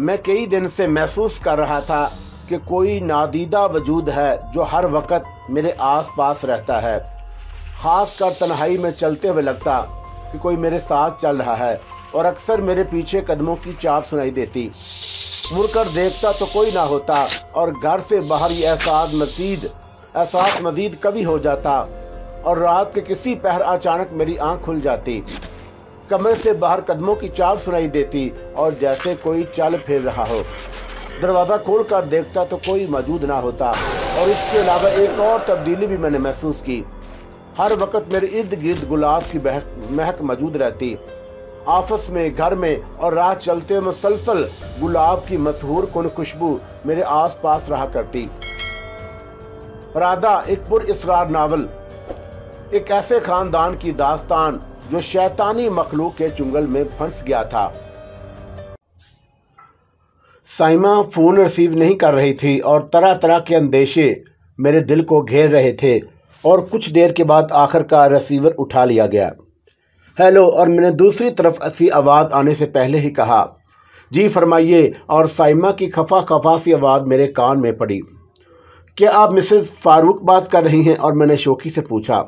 मैं कई दिन से महसूस कर रहा था कि कोई नादीदा वजूद है जो हर वक्त मेरे आस पास रहता है ख़ास कर तन्हाई में चलते हुए लगता कि कोई मेरे साथ चल रहा है और अक्सर मेरे पीछे कदमों की चाप सुनाई देती मुड़कर देखता तो कोई ना होता और घर से बाहर ये एहसास मजीद एहसास मजीद कभी हो जाता और रात के किसी पहर अचानक मेरी आंख खुल जाती कमरे से बाहर कदमों की चाल सुनाई देती और जैसे कोई चाल फेर रहा हो दरवाज़ा खोलकर देखता तो कोई मौजूद ना होता और इसके अलावा एक और तब्दीली भी मैंने महसूस की हर वक्त मेरे इर्द गिर्द गुलाब की बहक महक मौजूद रहती आपस में घर में और राह चलते मुसलसल गुलाब की मशहूर कन खुशबू मेरे आस पास रहा करती राधा एक पुर इसरार नावल एक ऐसे खानदान की दास्तान जो शैतानी मखलूक के चुंगल में फंस गया था साइमा फ़ोन रिसीव नहीं कर रही थी और तरह तरह के अंदेशे मेरे दिल को घेर रहे थे और कुछ देर के बाद आखिरकार रिसीवर उठा लिया गया हेलो और मैंने दूसरी तरफ ऐसी आवाज़ आने से पहले ही कहा जी फरमाइए और साइमा की खफा खफा सी आवाज़ मेरे कान में पड़ी क्या आप मिसेस फारूक बात कर रही हैं और मैंने शोकी से पूछा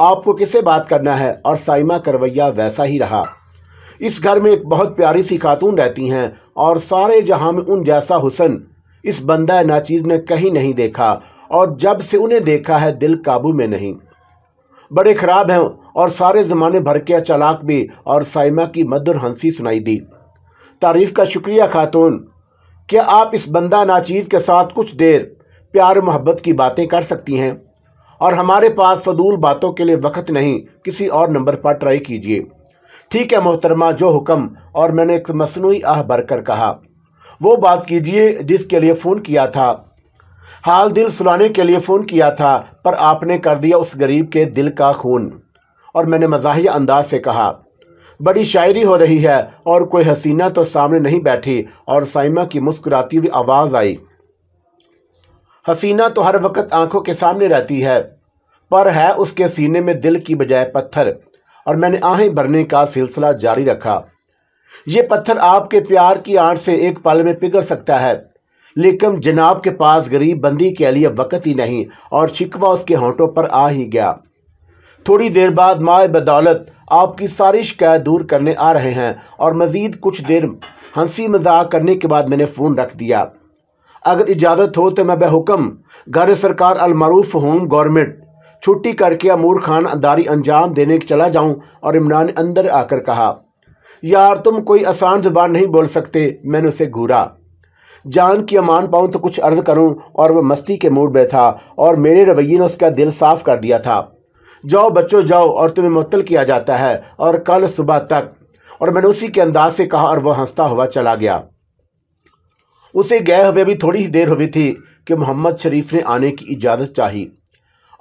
आपको किसे बात करना है और साइमा करवैया वैसा ही रहा इस घर में एक बहुत प्यारी सी खातून रहती हैं और सारे जहां में उन जैसा हुसन इस बंदा नाचीज ने कहीं नहीं देखा और जब से उन्हें देखा है दिल काबू में नहीं बड़े ख़राब हैं और सारे ज़माने भर के चलाक भी और साइमा की मधुर हंसी सुनाई दी तारीफ़ का शुक्रिया खातून क्या आप इस बंदा नाचीज के साथ कुछ देर प्यार मोहब्बत की बातें कर सकती हैं और हमारे पास फजूल बातों के लिए वक्त नहीं किसी और नंबर पर ट्राई कीजिए ठीक है मोहतरमा जो हुक्म और मैंने एक मसनू आह भरकर कहा वो बात कीजिए जिसके लिए फ़ोन किया था हाल दिल सुलाने के लिए फ़ोन किया था पर आपने कर दिया उस गरीब के दिल का खून और मैंने मजाहिया अंदाज से कहा बड़ी शायरी हो रही है और कोई हसीना तो सामने नहीं बैठी और साइमा की मुस्कुराती हुई आवाज़ आई हसीना तो हर वक्त आंखों के सामने रहती है पर है उसके सीने में दिल की बजाय पत्थर और मैंने आहें भरने का सिलसिला जारी रखा ये पत्थर आपके प्यार की आंट से एक पल में पिघल सकता है लेकिन जनाब के पास गरीब बंदी के लिए वक़्त ही नहीं और शिकवा उसके होंठों पर आ ही गया थोड़ी देर बाद माए बदौलत आपकी सारी शिकायत दूर करने आ रहे हैं और मज़ीद कुछ देर हंसी मजाक करने के बाद मैंने फ़ोन रख दिया अगर इजाज़त हो तो मैं बेहुकम घर सरकार अलमरूफ होम गवर्नमेंट छुट्टी करके अमूर खान अदारी अंजाम देने चला जाऊं और इमरान ने अंदर आकर कहा यार तुम कोई आसान जुबान नहीं बोल सकते मैंने उसे घूरा जान की अमान पाऊँ तो कुछ अर्ज करूँ और वह मस्ती के मूड में था और मेरे रवैये ने उसका दिल साफ कर दिया था जाओ बच्चों जाओ और तुम्हें मुत्तल किया जाता है और कल सुबह तक और मैंने उसी के अंदाज से कहा और वह हंसता हुआ चला गया उसे गए हुए भी थोड़ी ही देर हुई थी कि मोहम्मद शरीफ ने आने की इजाज़त चाही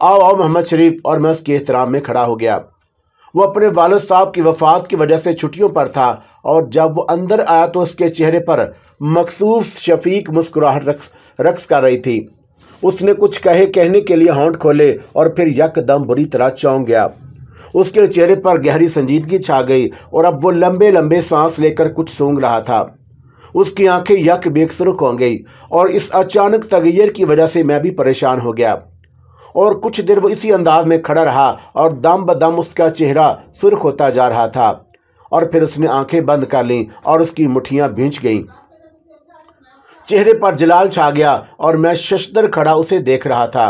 आओ आओ मोहम्मद शरीफ और मैं उसके एहतराम में खड़ा हो गया वो अपने वालद साहब की वफात की वजह से छुट्टियों पर था और जब वो अंदर आया तो उसके चेहरे पर मखसूस शफीक मुस्कुराहट रक्स रक्स कर रही थी उसने कुछ कहे कहने के लिए हॉन्ट खोले और फिर यकदम बुरी तरह चौंक गया उसके चेहरे पर गहरी संजीदगी छा गई और अब वो लंबे लंबे सांस लेकर कुछ सूंघ रहा था उसकी आंखें यक बेकसरुख हो गई और इस अचानक तगैर की वजह से मैं भी परेशान हो गया और कुछ देर वो इसी अंदाज में खड़ा रहा और दम ब दम उसका चेहरा सुर्ख होता जा रहा था और फिर उसने आंखें बंद कर लीं और उसकी मुठियाँ भींच गईं चेहरे पर जलाल छा गया और मैं शशदर खड़ा उसे देख रहा था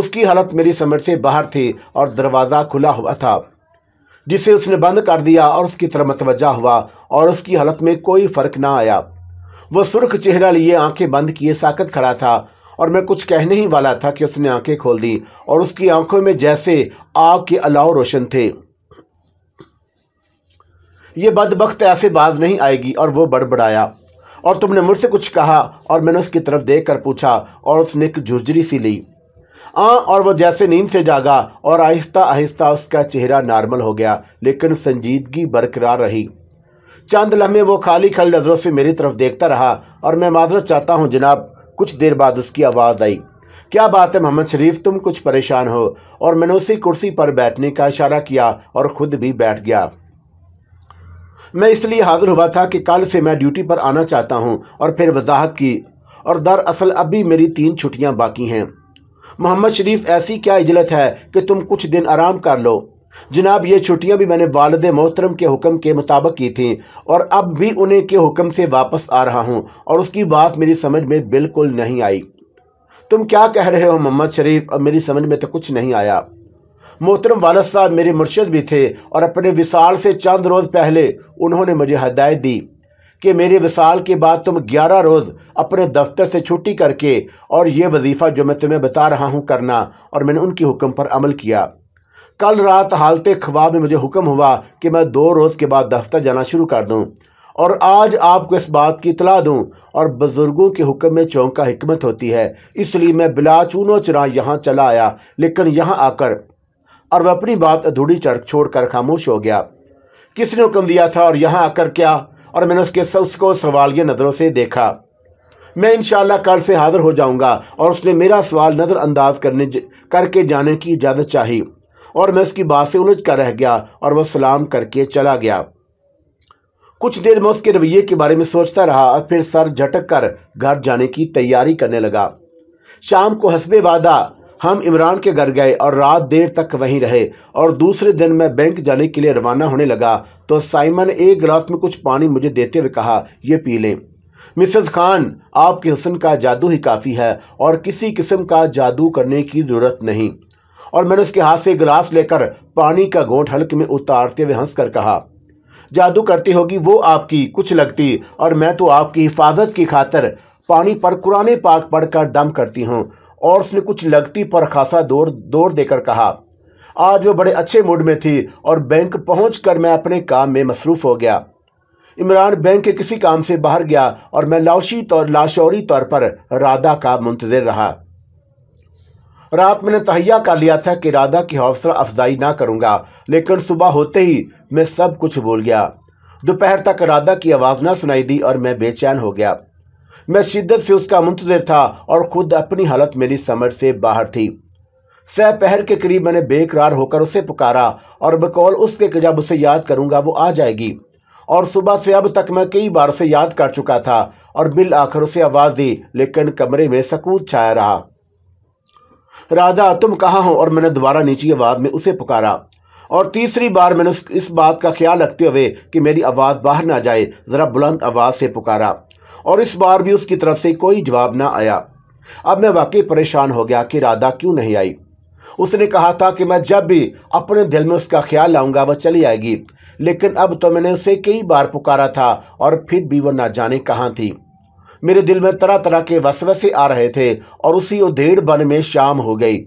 उसकी हालत मेरी समझ से बाहर थी और दरवाज़ा खुला हुआ था जिसे उसने बंद कर दिया और उसकी तरफ मतवजा हुआ और उसकी हालत में कोई फ़र्क ना आया वह सुर्ख चेहरा लिए आंखें बंद किए साकत खड़ा था और मैं कुछ कहने ही वाला था कि उसने आंखें खोल दी और उसकी आंखों में जैसे आग के अलाव रोशन थे ये बदबख्त ऐसे बाज नहीं आएगी और वो बड़बड़ाया और तुमने मुझसे कुछ कहा और मैंने उसकी तरफ देख कर पूछा और उसने एक झुरझुरी सी ली आ हाँ, और वो जैसे नींद से जागा और आहिस्ता आहिस्ता उसका चेहरा नॉर्मल हो गया लेकिन संजीदगी बरकरार रही चंद लम्हे वो खाली खाली नज़रों से मेरी तरफ देखता रहा और मैं माजरत चाहता हूँ जनाब कुछ देर बाद उसकी आवाज़ आई क्या बात है मोहम्मद शरीफ तुम कुछ परेशान हो और मैंने उसी कुर्सी पर बैठने का इशारा किया और खुद भी बैठ गया मैं इसलिए हाजिर हुआ था कि कल से मैं ड्यूटी पर आना चाहता हूँ और फिर वजाहत की और दरअसल अब भी मेरी तीन छुट्टियाँ बाकी हैं मोहम्मद शरीफ ऐसी क्या इजलत है कि तुम कुछ दिन आराम कर लो जनाब ये छुट्टियां भी मैंने वालद मोहतरम के हुक्म के मुताबिक की थी और अब भी उन्हें के हुक्म से वापस आ रहा हूँ और उसकी बात मेरी समझ में बिल्कुल नहीं आई तुम क्या कह रहे हो मोहम्मद शरीफ अब मेरी समझ में तो कुछ नहीं आया मोहतरम वालद साहब मेरे मुर्शद भी थे और अपने विशाल से चंद रोज़ पहले उन्होंने मुझे हदायत दी कि मेरे विसाल के बाद तुम ग्यारह रोज़ अपने दफ्तर से छुट्टी करके और ये वजीफ़ा जो मैं तुम्हें बता रहा हूँ करना और मैंने उनके हुक्म पर अमल किया कल रात हालत ख्वाब में मुझे हुक्म हुआ कि मैं दो रोज़ के बाद दफ्तर जाना शुरू कर दूँ और आज आपको इस बात की इतला दूँ और बुज़ुर्गों के हुक्म में चौंका हमत होती है इसलिए मैं बिला चूनो चुरा यहाँ चला आया लेकिन यहाँ आकर और वह अपनी बात अधूरी चढ़ छोड़ कर खामोश हो गया किसने हुक्म दिया था और यहाँ आकर क्या और मैंने उसके उसको ये नज़रों से देखा मैं इन कल से हाज़िर हो जाऊँगा और उसने मेरा सवाल नज़रअंदाज करने करके जाने की इजाज़त चाहिए और मैं उसकी बात से उलझ कर रह गया और वह सलाम करके चला गया कुछ देर मैं उसके रवैये के बारे में सोचता रहा और फिर सर झटक कर घर जाने की तैयारी करने लगा शाम को हसबे वादा हम इमरान के घर गए और रात देर तक वहीं रहे और दूसरे दिन मैं बैंक जाने के लिए रवाना होने लगा तो साइमन एक गिलास में कुछ पानी मुझे देते हुए कहा ये पी लें मिसेस खान आपके हुसन का जादू ही काफ़ी है और किसी किस्म का जादू करने की ज़रूरत नहीं और मैंने उसके हाथ से गिलास लेकर पानी का घोंट हल्के में उतारते हुए हंसकर कहा जादू करती होगी वो आपकी कुछ लगती और मैं तो आपकी हिफाजत की खातर पानी पर कुरान पाक पढ़कर दम करती हूँ और उसने कुछ लगती पर खासा दौर दौड़ देकर कहा आज वो बड़े अच्छे मूड में थी और बैंक कर मैं अपने काम में मसरूफ़ हो गया इमरान बैंक के किसी काम से बाहर गया और मैं लाशी तौर लाशौरी तौर पर राधा का मुंतज़र रहा रात मैंने तहिया कर लिया था कि राधा की हौसला अफजाई ना करूँगा लेकिन सुबह होते ही मैं सब कुछ बोल गया दोपहर तक राधा की आवाज़ ना सुनाई दी और मैं बेचैन हो गया मैं शिद्दत से उसका मुंतजर था और खुद अपनी हालत मेरी समझ से बाहर थी सह पहर के करीब मैंने बेकरार होकर उसे पुकारा और बकौल उसके जब उसे याद करूंगा वो आ जाएगी और सुबह से अब तक मैं कई बार उसे याद कर चुका था और बिल आखिर उसे आवाज़ दी लेकिन कमरे में सकूत छाया रहा राधा तुम कहाँ हो और मैंने दोबारा नीची आवाज़ में उसे पुकारा और तीसरी बार मैंने उस इस बात का ख्याल रखते हुए कि मेरी आवाज़ बाहर ना जाए ज़रा बुलंद आवाज़ से पुकारा और इस बार भी उसकी तरफ से कोई जवाब ना आया अब मैं वाकई परेशान हो गया कि राधा क्यों नहीं आई उसने कहा था कि मैं जब भी अपने दिल में उसका ख्याल लाऊंगा वह चली आएगी लेकिन अब तो मैंने उसे कई बार पुकारा था और फिर भी वह ना जाने कहाँ थी मेरे दिल में तरह तरह के वसवसे आ रहे थे और उसी उधेड़ बन में शाम हो गई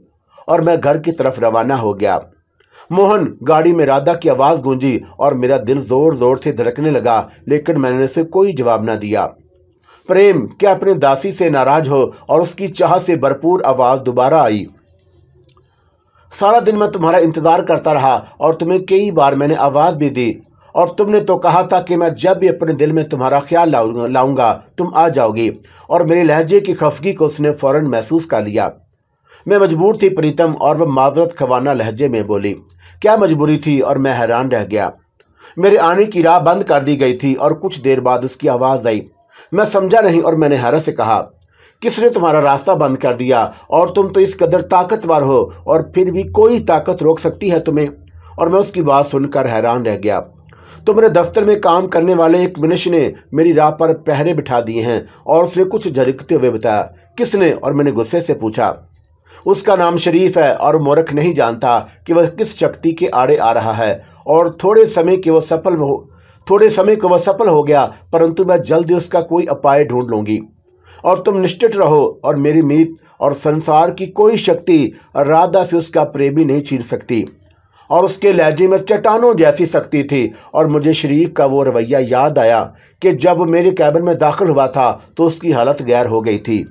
और मैं घर की तरफ रवाना हो गया मोहन गाड़ी में राधा की आवाज़ गूंजी और मेरा दिल ज़ोर ज़ोर से धड़कने लगा लेकिन मैंने उसे कोई जवाब ना दिया प्रेम क्या अपने दासी से नाराज़ हो और उसकी चाह से भरपूर आवाज़ दोबारा आई सारा दिन मैं तुम्हारा इंतज़ार करता रहा और तुम्हें कई बार मैंने आवाज़ भी दी और तुमने तो कहा था कि मैं जब भी अपने दिल में तुम्हारा ख्याल लाऊंगा लाऊंगा तुम आ जाओगी और मेरे लहजे की खफगी को उसने फ़ौर महसूस कर लिया मैं मजबूर थी प्रीतम और वह माजरत खवाना लहजे में बोली क्या मजबूरी थी और मैं हैरान रह गया मेरे आने की राह बंद कर दी गई थी और कुछ देर बाद उसकी आवाज़ आई मैं समझा नहीं और मैंने हैरत से कहा किसने तुम्हारा रास्ता बंद कर दिया और तुम तो इस कदर ताकतवर हो और फिर भी कोई ताकत रोक सकती है तुम्हें और मैं उसकी बात सुनकर हैरान रह गया तो मेरे दफ्तर में काम करने वाले एक मनुष्य ने मेरी राह पर पहरे बिठा दिए हैं और उसने कुछ झरकते हुए बताया किसने और मैंने गुस्से से पूछा उसका नाम शरीफ है और मोरख नहीं जानता कि वह किस शक्ति के आड़े आ रहा है और थोड़े समय के वह सफल हो थोड़े समय को वह सफल हो गया परंतु मैं जल्दी उसका कोई उपाय ढूंढ लूंगी और तुम निश्चित रहो और मेरी मीत और संसार की कोई शक्ति राधा से उसका प्रेमी नहीं छीन सकती और उसके लहजे में चट्टानों जैसी सख्ती थी और मुझे शरीफ का वो रवैया याद आया कि जब वो मेरे कैबिन में दाखिल हुआ था तो उसकी हालत गैर हो गई थी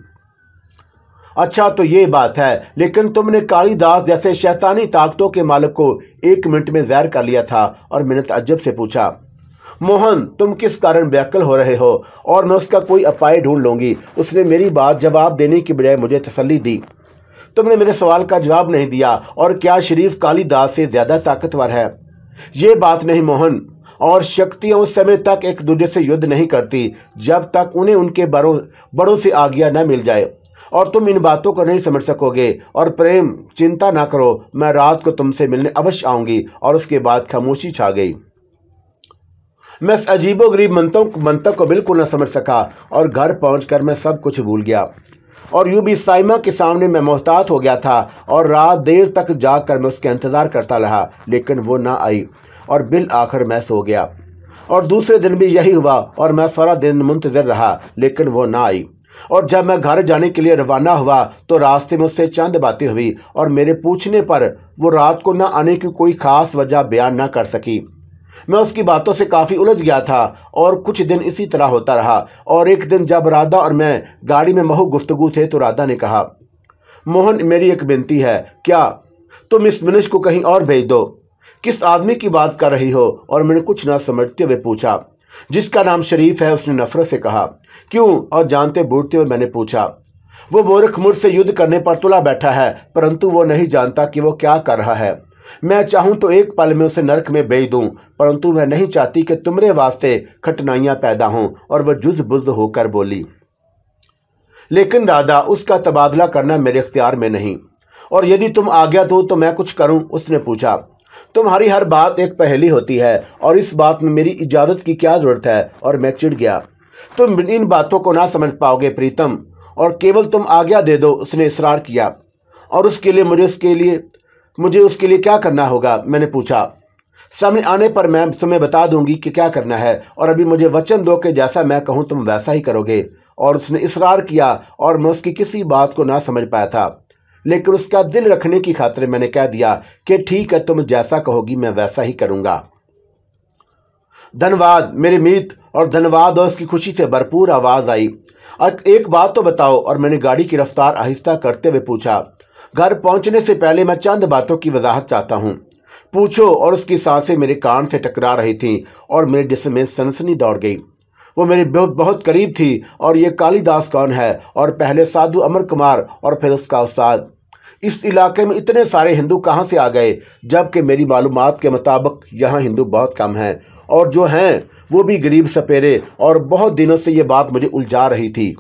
अच्छा तो ये बात है लेकिन तुमने कालीदास जैसे शैतानी ताकतों के मालिक को एक मिनट में जहर कर लिया था और मैंने अजब से पूछा मोहन तुम किस कारण बेअकल हो रहे हो और मैं उसका कोई अपाय ढूंढ लूंगी उसने मेरी बात जवाब देने की बजाय मुझे तसली दी तुमने मेरे सवाल का जवाब नहीं दिया और क्या शरीफ कालीदास से ज़्यादा ताकतवर है ये बात नहीं मोहन और शक्तियां उस समय तक एक दूसरे से युद्ध नहीं करती जब तक उन्हें उनके बड़ों बड़ों से आज्ञा न मिल जाए और तुम इन बातों को नहीं समझ सकोगे और प्रेम चिंता ना करो मैं रात को तुमसे मिलने अवश्य आऊंगी और उसके बाद खामोशी छा गई मैं इस अजीबो गरीब मंतों मंतक को बिल्कुल न समझ सका और घर पहुंचकर मैं सब कुछ भूल गया और यूं भी साइमा के सामने मैं मोहतात हो गया था और रात देर तक जाकर मैं उसका इंतज़ार करता रहा लेकिन वो ना आई और बिल आखिर मैं सो गया और दूसरे दिन भी यही हुआ और मैं सारा दिन मुंतज़र रहा लेकिन वो ना आई और जब मैं घर जाने के लिए रवाना हुआ तो रास्ते में उससे चंद बातें हुई और मेरे पूछने पर वो रात को न आने की कोई ख़ास वजह बयान ना कर सकी मैं उसकी बातों से काफ़ी उलझ गया था और कुछ दिन इसी तरह होता रहा और एक दिन जब राधा और मैं गाड़ी में महू गुफ्तगु थे तो राधा ने कहा मोहन मेरी एक विनती है क्या तुम इस मनुष्य को कहीं और भेज दो किस आदमी की बात कर रही हो और मैंने कुछ ना समझते हुए पूछा जिसका नाम शरीफ है उसने नफरत से कहा क्यों और जानते बूढ़ते हुए मैंने पूछा वो मोरख मुर्ख से युद्ध करने पर तुला बैठा है परंतु वो नहीं जानता कि वो क्या कर रहा है मैं चाहूं तो एक पल में उसे नरक में बेच दूं परंतु वह नहीं चाहती कि तुम्हारे वास्ते कठिनाइयाँ पैदा हों और वह जुज बुज होकर बोली लेकिन राधा उसका तबादला करना मेरे अख्तियार में नहीं और यदि तुम आज्ञा दो तो मैं कुछ करूं उसने पूछा तुम्हारी हर बात एक पहली होती है और इस बात में मेरी इजाज़त की क्या ज़रूरत है और मैं चिड़ गया तुम इन बातों को ना समझ पाओगे प्रीतम और केवल तुम आज्ञा दे दो उसने इसरार किया और उसके लिए मुझे उसके लिए मुझे उसके लिए क्या करना होगा मैंने पूछा समय आने पर मैं तुम्हें बता दूंगी कि क्या करना है और अभी मुझे वचन दो कि जैसा मैं कहूं तुम वैसा ही करोगे और उसने इसरार किया और मैं उसकी किसी बात को ना समझ पाया था लेकिन उसका दिल रखने की खातिर मैंने कह दिया कि ठीक है तुम जैसा कहोगी मैं वैसा ही करूँगा धन्यवाद मेरे मीत और धन्यवाद और उसकी खुशी से भरपूर आवाज़ आई एक बात तो बताओ और मैंने गाड़ी की रफ्तार आहिस्ता करते हुए पूछा घर पहुंचने से पहले मैं चंद बातों की वजाहत चाहता हूं। पूछो और उसकी सांसें मेरे कान से टकरा रही थीं और मेरे जिसम में सनसनी दौड़ गई वो मेरे बहुत करीब थी और ये कालीदास कौन है और पहले साधु अमर कुमार और फिर उसका उस्ताद इस इलाके में इतने सारे हिंदू कहाँ से आ गए जबकि मेरी मालूम के मुताबिक यहाँ हिंदू बहुत कम हैं और जो हैं वो भी गरीब सपेरे और बहुत दिनों से ये बात मुझे उलझा रही थी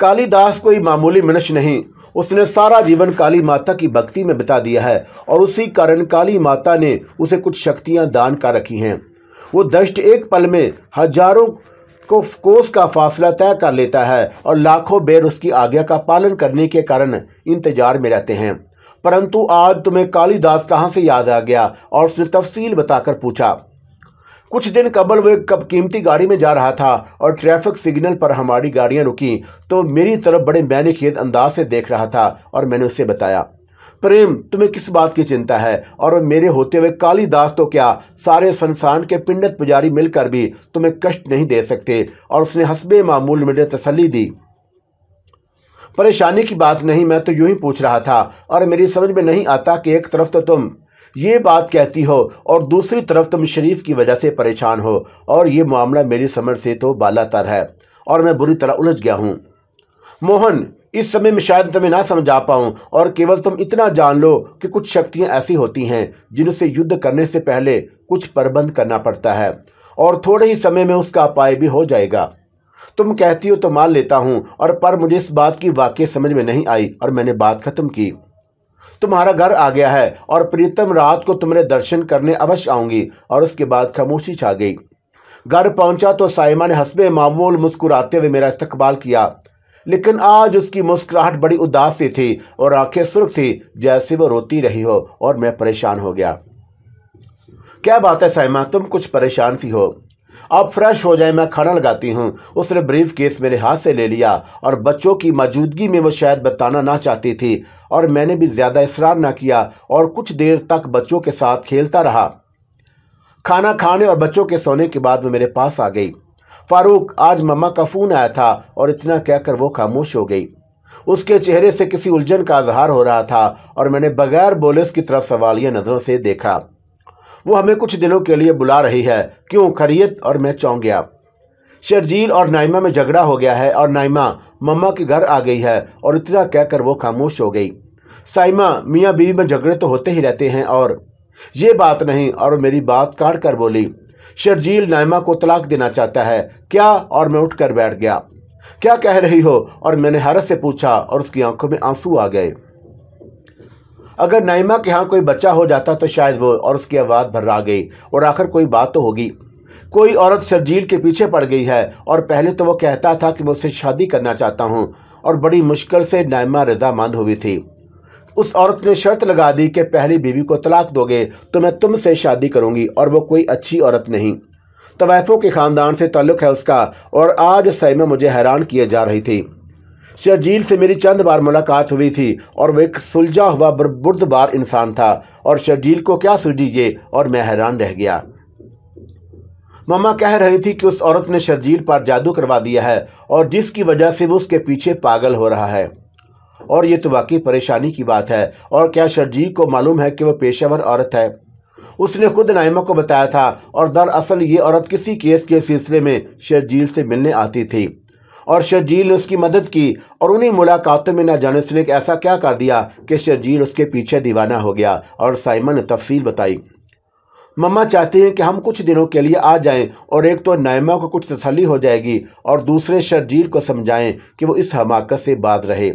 कालीदास कोई मामूली मनुष्य नहीं उसने सारा जीवन काली माता की भक्ति में बिता दिया है और उसी कारण काली माता ने उसे कुछ शक्तियां दान कर रखी हैं वो दष्ट एक पल में हजारों को कोस का फासला तय कर लेता है और लाखों बेर उसकी आज्ञा का पालन करने के कारण इंतजार में रहते हैं परंतु आज तुम्हें कालीदास कहाँ से याद आ गया और उसने तफसील बताकर पूछा कुछ दिन कबल वो एक कब कीमती गाड़ी में जा रहा था और ट्रैफिक सिग्नल पर हमारी गाड़ियाँ रुकी तो मेरी तरफ बड़े मैंने खेत अंदाज से देख रहा था और मैंने उससे बताया प्रेम तुम्हें किस बात की चिंता है और मेरे होते हुए कालीदास तो क्या सारे संसान के पिंडत पुजारी मिलकर भी तुम्हें कष्ट नहीं दे सकते और उसने हसबे मामूल मुझे तसली दी परेशानी की बात नहीं मैं तो यूं ही पूछ रहा था और मेरी समझ में नहीं आता कि एक तरफ तो तुम ये बात कहती हो और दूसरी तरफ तुम शरीफ की वजह से परेशान हो और ये मामला मेरी समझ से तो बालातर है और मैं बुरी तरह उलझ गया हूँ मोहन इस समय में शायद तुम्हें ना समझा पाऊँ और केवल तुम इतना जान लो कि कुछ शक्तियाँ ऐसी होती हैं जिनसे युद्ध करने से पहले कुछ प्रबंध करना पड़ता है और थोड़े ही समय में उसका अपाय भी हो जाएगा तुम कहती हो तो मान लेता हूँ और पर मुझे इस बात की वाकई समझ में नहीं आई और मैंने बात ख़त्म की तुम्हारा घर आ गया है और प्रीतम रात को तुम्हारे दर्शन करने अवश्य आऊंगी और उसके बाद खामोशी छा गई घर पहुंचा तो साइमा ने हंसबे मामूल मुस्कुराते हुए मेरा इस्तकबाल किया लेकिन आज उसकी मुस्कुराहट बड़ी उदास सी थी और आंखें सुर्ख थी जैसे वो रोती रही हो और मैं परेशान हो गया क्या बात है साइमा तुम कुछ परेशान सी हो आप फ्रेश हो जाए मैं खाना लगाती हूँ उसने ब्रीफ केस मेरे हाथ से ले लिया और बच्चों की मौजूदगी में वो शायद बताना ना चाहती थी और मैंने भी ज़्यादा इसरार ना किया और कुछ देर तक बच्चों के साथ खेलता रहा खाना खाने और बच्चों के सोने के बाद वो मेरे पास आ गई फारूक आज मम्मा का फ़ोन आया था और इतना कहकर वो खामोश हो गई उसके चेहरे से किसी उलझन का इजहार हो रहा था और मैंने बगैर बोले उसकी तरफ सवालिया नज़रों से देखा वो हमें कुछ दिनों के लिए बुला रही है क्यों खरीत और मैं चौंक गया शर्जील और नाइमा में झगड़ा हो गया है और नाइमा मम्मा के घर आ गई है और इतना कहकर वो खामोश हो गई साइमा मियाँ बीवी में झगड़े तो होते ही रहते हैं और ये बात नहीं और मेरी बात काट कर बोली शर्जील नाइमा को तलाक देना चाहता है क्या और मैं उठ कर बैठ गया क्या कह रही हो और मैंने हरत से पूछा और उसकी आंखों में आंसू आ गए अगर नाइमा के यहाँ कोई बच्चा हो जाता तो शायद वो और उसकी आवाज़ भर्रा गई और आखिर कोई बात तो होगी कोई औरत शर्जील के पीछे पड़ गई है और पहले तो वो कहता था कि मैं उससे शादी करना चाहता हूँ और बड़ी मुश्किल से नायमा रजामंद हुई थी उस औरत ने शर्त लगा दी कि पहली बीवी को तलाक दोगे तो मैं तुमसे शादी करूँगी और वो कोई अच्छी औरत नहीं तवैफ़ों के ख़ानदान से ताल्लुक़ है उसका और आज सैमा मुझे हैरान किए जा रही थी शर्जील से मेरी चंद बार मुलाकात हुई थी और वह एक सुलझा हुआ बुर्दबार इंसान था और शर्जील को क्या सूझी ये और मैं हैरान रह गया ममा कह रही थी कि उस औरत ने शर्जील पर जादू करवा दिया है और जिसकी वजह से वो उसके पीछे पागल हो रहा है और ये तो वाकई परेशानी की बात है और क्या शर्जील को मालूम है कि वह पेशेवर औरत है उसने खुद नाइमा को बताया था और दरअसल ये औरत किसी केस के सिलसिले में शर्जील से मिलने आती थी और शर्जील ने उसकी मदद की और उन्हीं मुलाकातों में ना जाने उसने ऐसा क्या कर दिया कि शर्जील उसके पीछे दीवाना हो गया और साइमन ने तफसील बताई मम्मा चाहती हैं कि हम कुछ दिनों के लिए आ जाएं और एक तो नायमा को कुछ तसली हो जाएगी और दूसरे शर्जील को समझाएं कि वो इस हमाकत से बाज रहे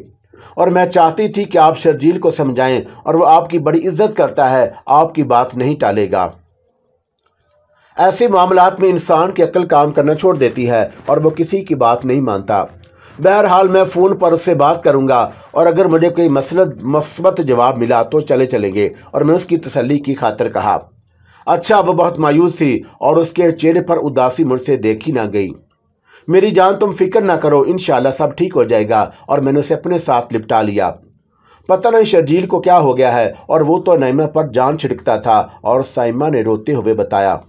और मैं चाहती थी कि आप शर्जील को समझाएं और वो आपकी बड़ी इज्जत करता है आपकी बात नहीं टालेगा ऐसे मामला में इंसान की अक्ल काम करना छोड़ देती है और वो किसी की बात नहीं मानता बहरहाल मैं फ़ोन पर उससे बात करूंगा और अगर मुझे कोई मसलत मस्बत जवाब मिला तो चले चलेंगे और मैं उसकी तसल्ली की खातर कहा अच्छा वह बहुत मायूस थी और उसके चेहरे पर उदासी मुझसे देखी ना गई मेरी जान तुम फिक्र ना करो इन सब ठीक हो जाएगा और मैंने उसे अपने साथ निपटा लिया पता नहीं शर्जील को क्या हो गया है और वो तो नैमा पर जान छिड़कता था और साइमा ने रोते हुए बताया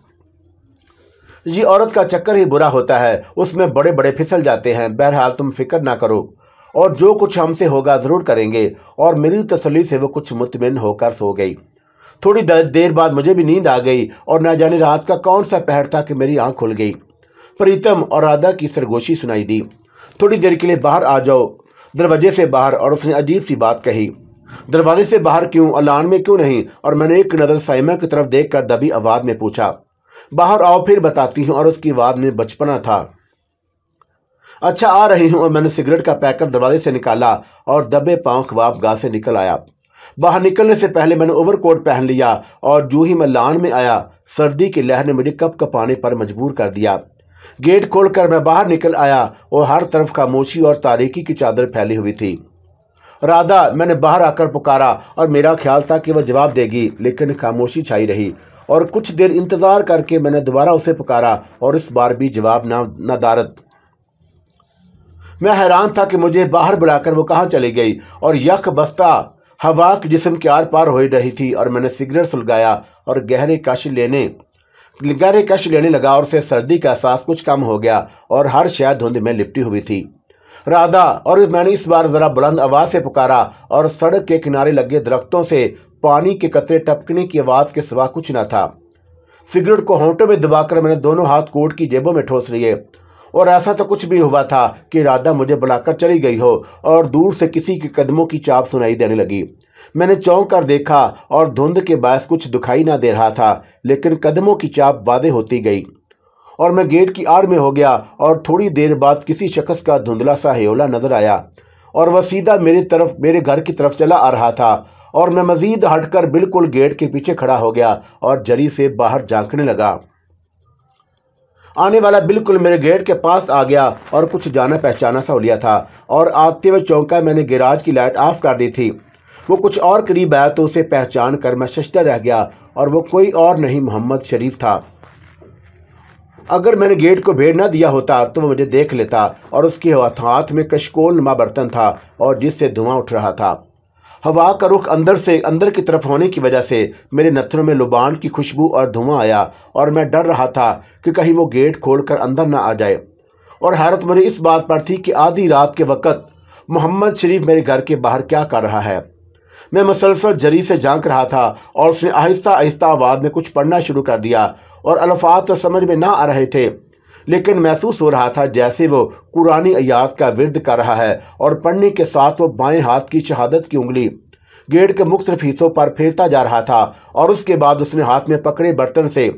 जी औरत का चक्कर ही बुरा होता है उसमें बड़े बड़े फिसल जाते हैं बहरहाल तुम फिक्र ना करो और जो कुछ हमसे होगा ज़रूर करेंगे और मेरी तसली से वो कुछ मुतमिन होकर सो गई थोड़ी देर बाद मुझे भी नींद आ गई और ना जाने रात का कौन सा पहर था कि मेरी आँख खुल गई प्रीतम और राधा की सरगोशी सुनाई दी थोड़ी देर के लिए बाहर आ जाओ दरवाजे से बाहर और उसने अजीब सी बात कही दरवाजे से बाहर क्यों अलान में क्यों नहीं और मैंने एक नज़र साइमा की तरफ देख कर दबी आवाज़ में पूछा बाहर आओ फिर बताती हूँ और उसकी वाद में बचपना था अच्छा आ रही हूँ और मैंने सिगरेट का पैकेट दरवाजे से निकाला और दबे पाँव ख्वाब गाह से निकल आया बाहर निकलने से पहले मैंने ओवरकोट पहन लिया और जू ही मैं लान में आया सर्दी की लहर ने मुझे कप कपाने पर मजबूर कर दिया गेट खोलकर मैं बाहर निकल आया और हर तरफ खामोशी और तारीखी की चादर फैली हुई थी राधा मैंने बाहर आकर पुकारा और मेरा ख्याल था कि वह जवाब देगी लेकिन खामोशी छाई रही और कुछ देर इंतज़ार करके मैंने दोबारा उसे पुकारा और इस बार भी जवाब ना नदारत मैं हैरान था कि मुझे बाहर बुलाकर वो कहाँ चली गई और यख बस्ता हवा के जिसम के आर पार हो रही थी और मैंने सिगरेट सुलगाया और गहरे कश लेने गहरे कश लेने लगा और उसे सर्दी का एहसास कुछ कम हो गया और हर शायद धुंध में लिपटी हुई थी राधा और मैंने इस बार ज़रा बुलंद आवाज़ से पुकारा और सड़क के किनारे लगे दरख्तों से पानी के कतरे टपकने की आवाज़ के सिवा कुछ न था सिगरेट को होंटों में दबाकर मैंने दोनों हाथ कोट की जेबों में ठोस लिए और ऐसा तो कुछ भी हुआ था कि राधा मुझे बुलाकर चली गई हो और दूर से किसी के कदमों की चाप सुनाई देने लगी मैंने चौंक कर देखा और धुंध के बायस कुछ दुखाई ना दे रहा था लेकिन कदमों की चाप वादे होती गई और मैं गेट की आड़ में हो गया और थोड़ी देर बाद किसी शख्स का धुंधला सा हेला नजर आया और वह सीधा मेरी तरफ मेरे घर की तरफ चला आ रहा था और मैं मज़ीद हटकर बिल्कुल गेट के पीछे खड़ा हो गया और जरी से बाहर झांकने लगा आने वाला बिल्कुल मेरे गेट के पास आ गया और कुछ जाना पहचाना सा लिया था और आते हुए चौंका मैंने गैराज की लाइट ऑफ कर दी थी वो कुछ और करीब आया तो उसे पहचान कर मैं शशदा रह गया और वो कोई और नहीं मोहम्मद शरीफ था अगर मैंने गेट को भेड़ ना दिया होता तो वह मुझे देख लेता और उसके हाथ में कशकोल नुमा बर्तन था और जिससे धुआं उठ रहा था हवा का रुख अंदर से अंदर की तरफ होने की वजह से मेरे नथनों में लुबान की खुशबू और धुआं आया और मैं डर रहा था कि कहीं वो गेट खोलकर अंदर ना आ जाए और हैरत मेरी इस बात पर थी कि आधी रात के वक़्त मोहम्मद शरीफ मेरे घर के बाहर क्या कर रहा है मैं मसलसल जरी से झांक रहा था और उसने आहिस्ता आहिस्ता आवाज़ में कुछ पढ़ना शुरू कर दिया और अल्फात तो समझ में ना आ रहे थे लेकिन महसूस हो रहा था जैसे वो कुरानी अयात का विरद कर रहा है और पढ़ने के साथ वो बाएं हाथ की शहादत की उंगली गेट के मुख्तफ हिस्सों पर फेरता जा रहा था और उसके बाद उसने हाथ में पकड़े बर्तन से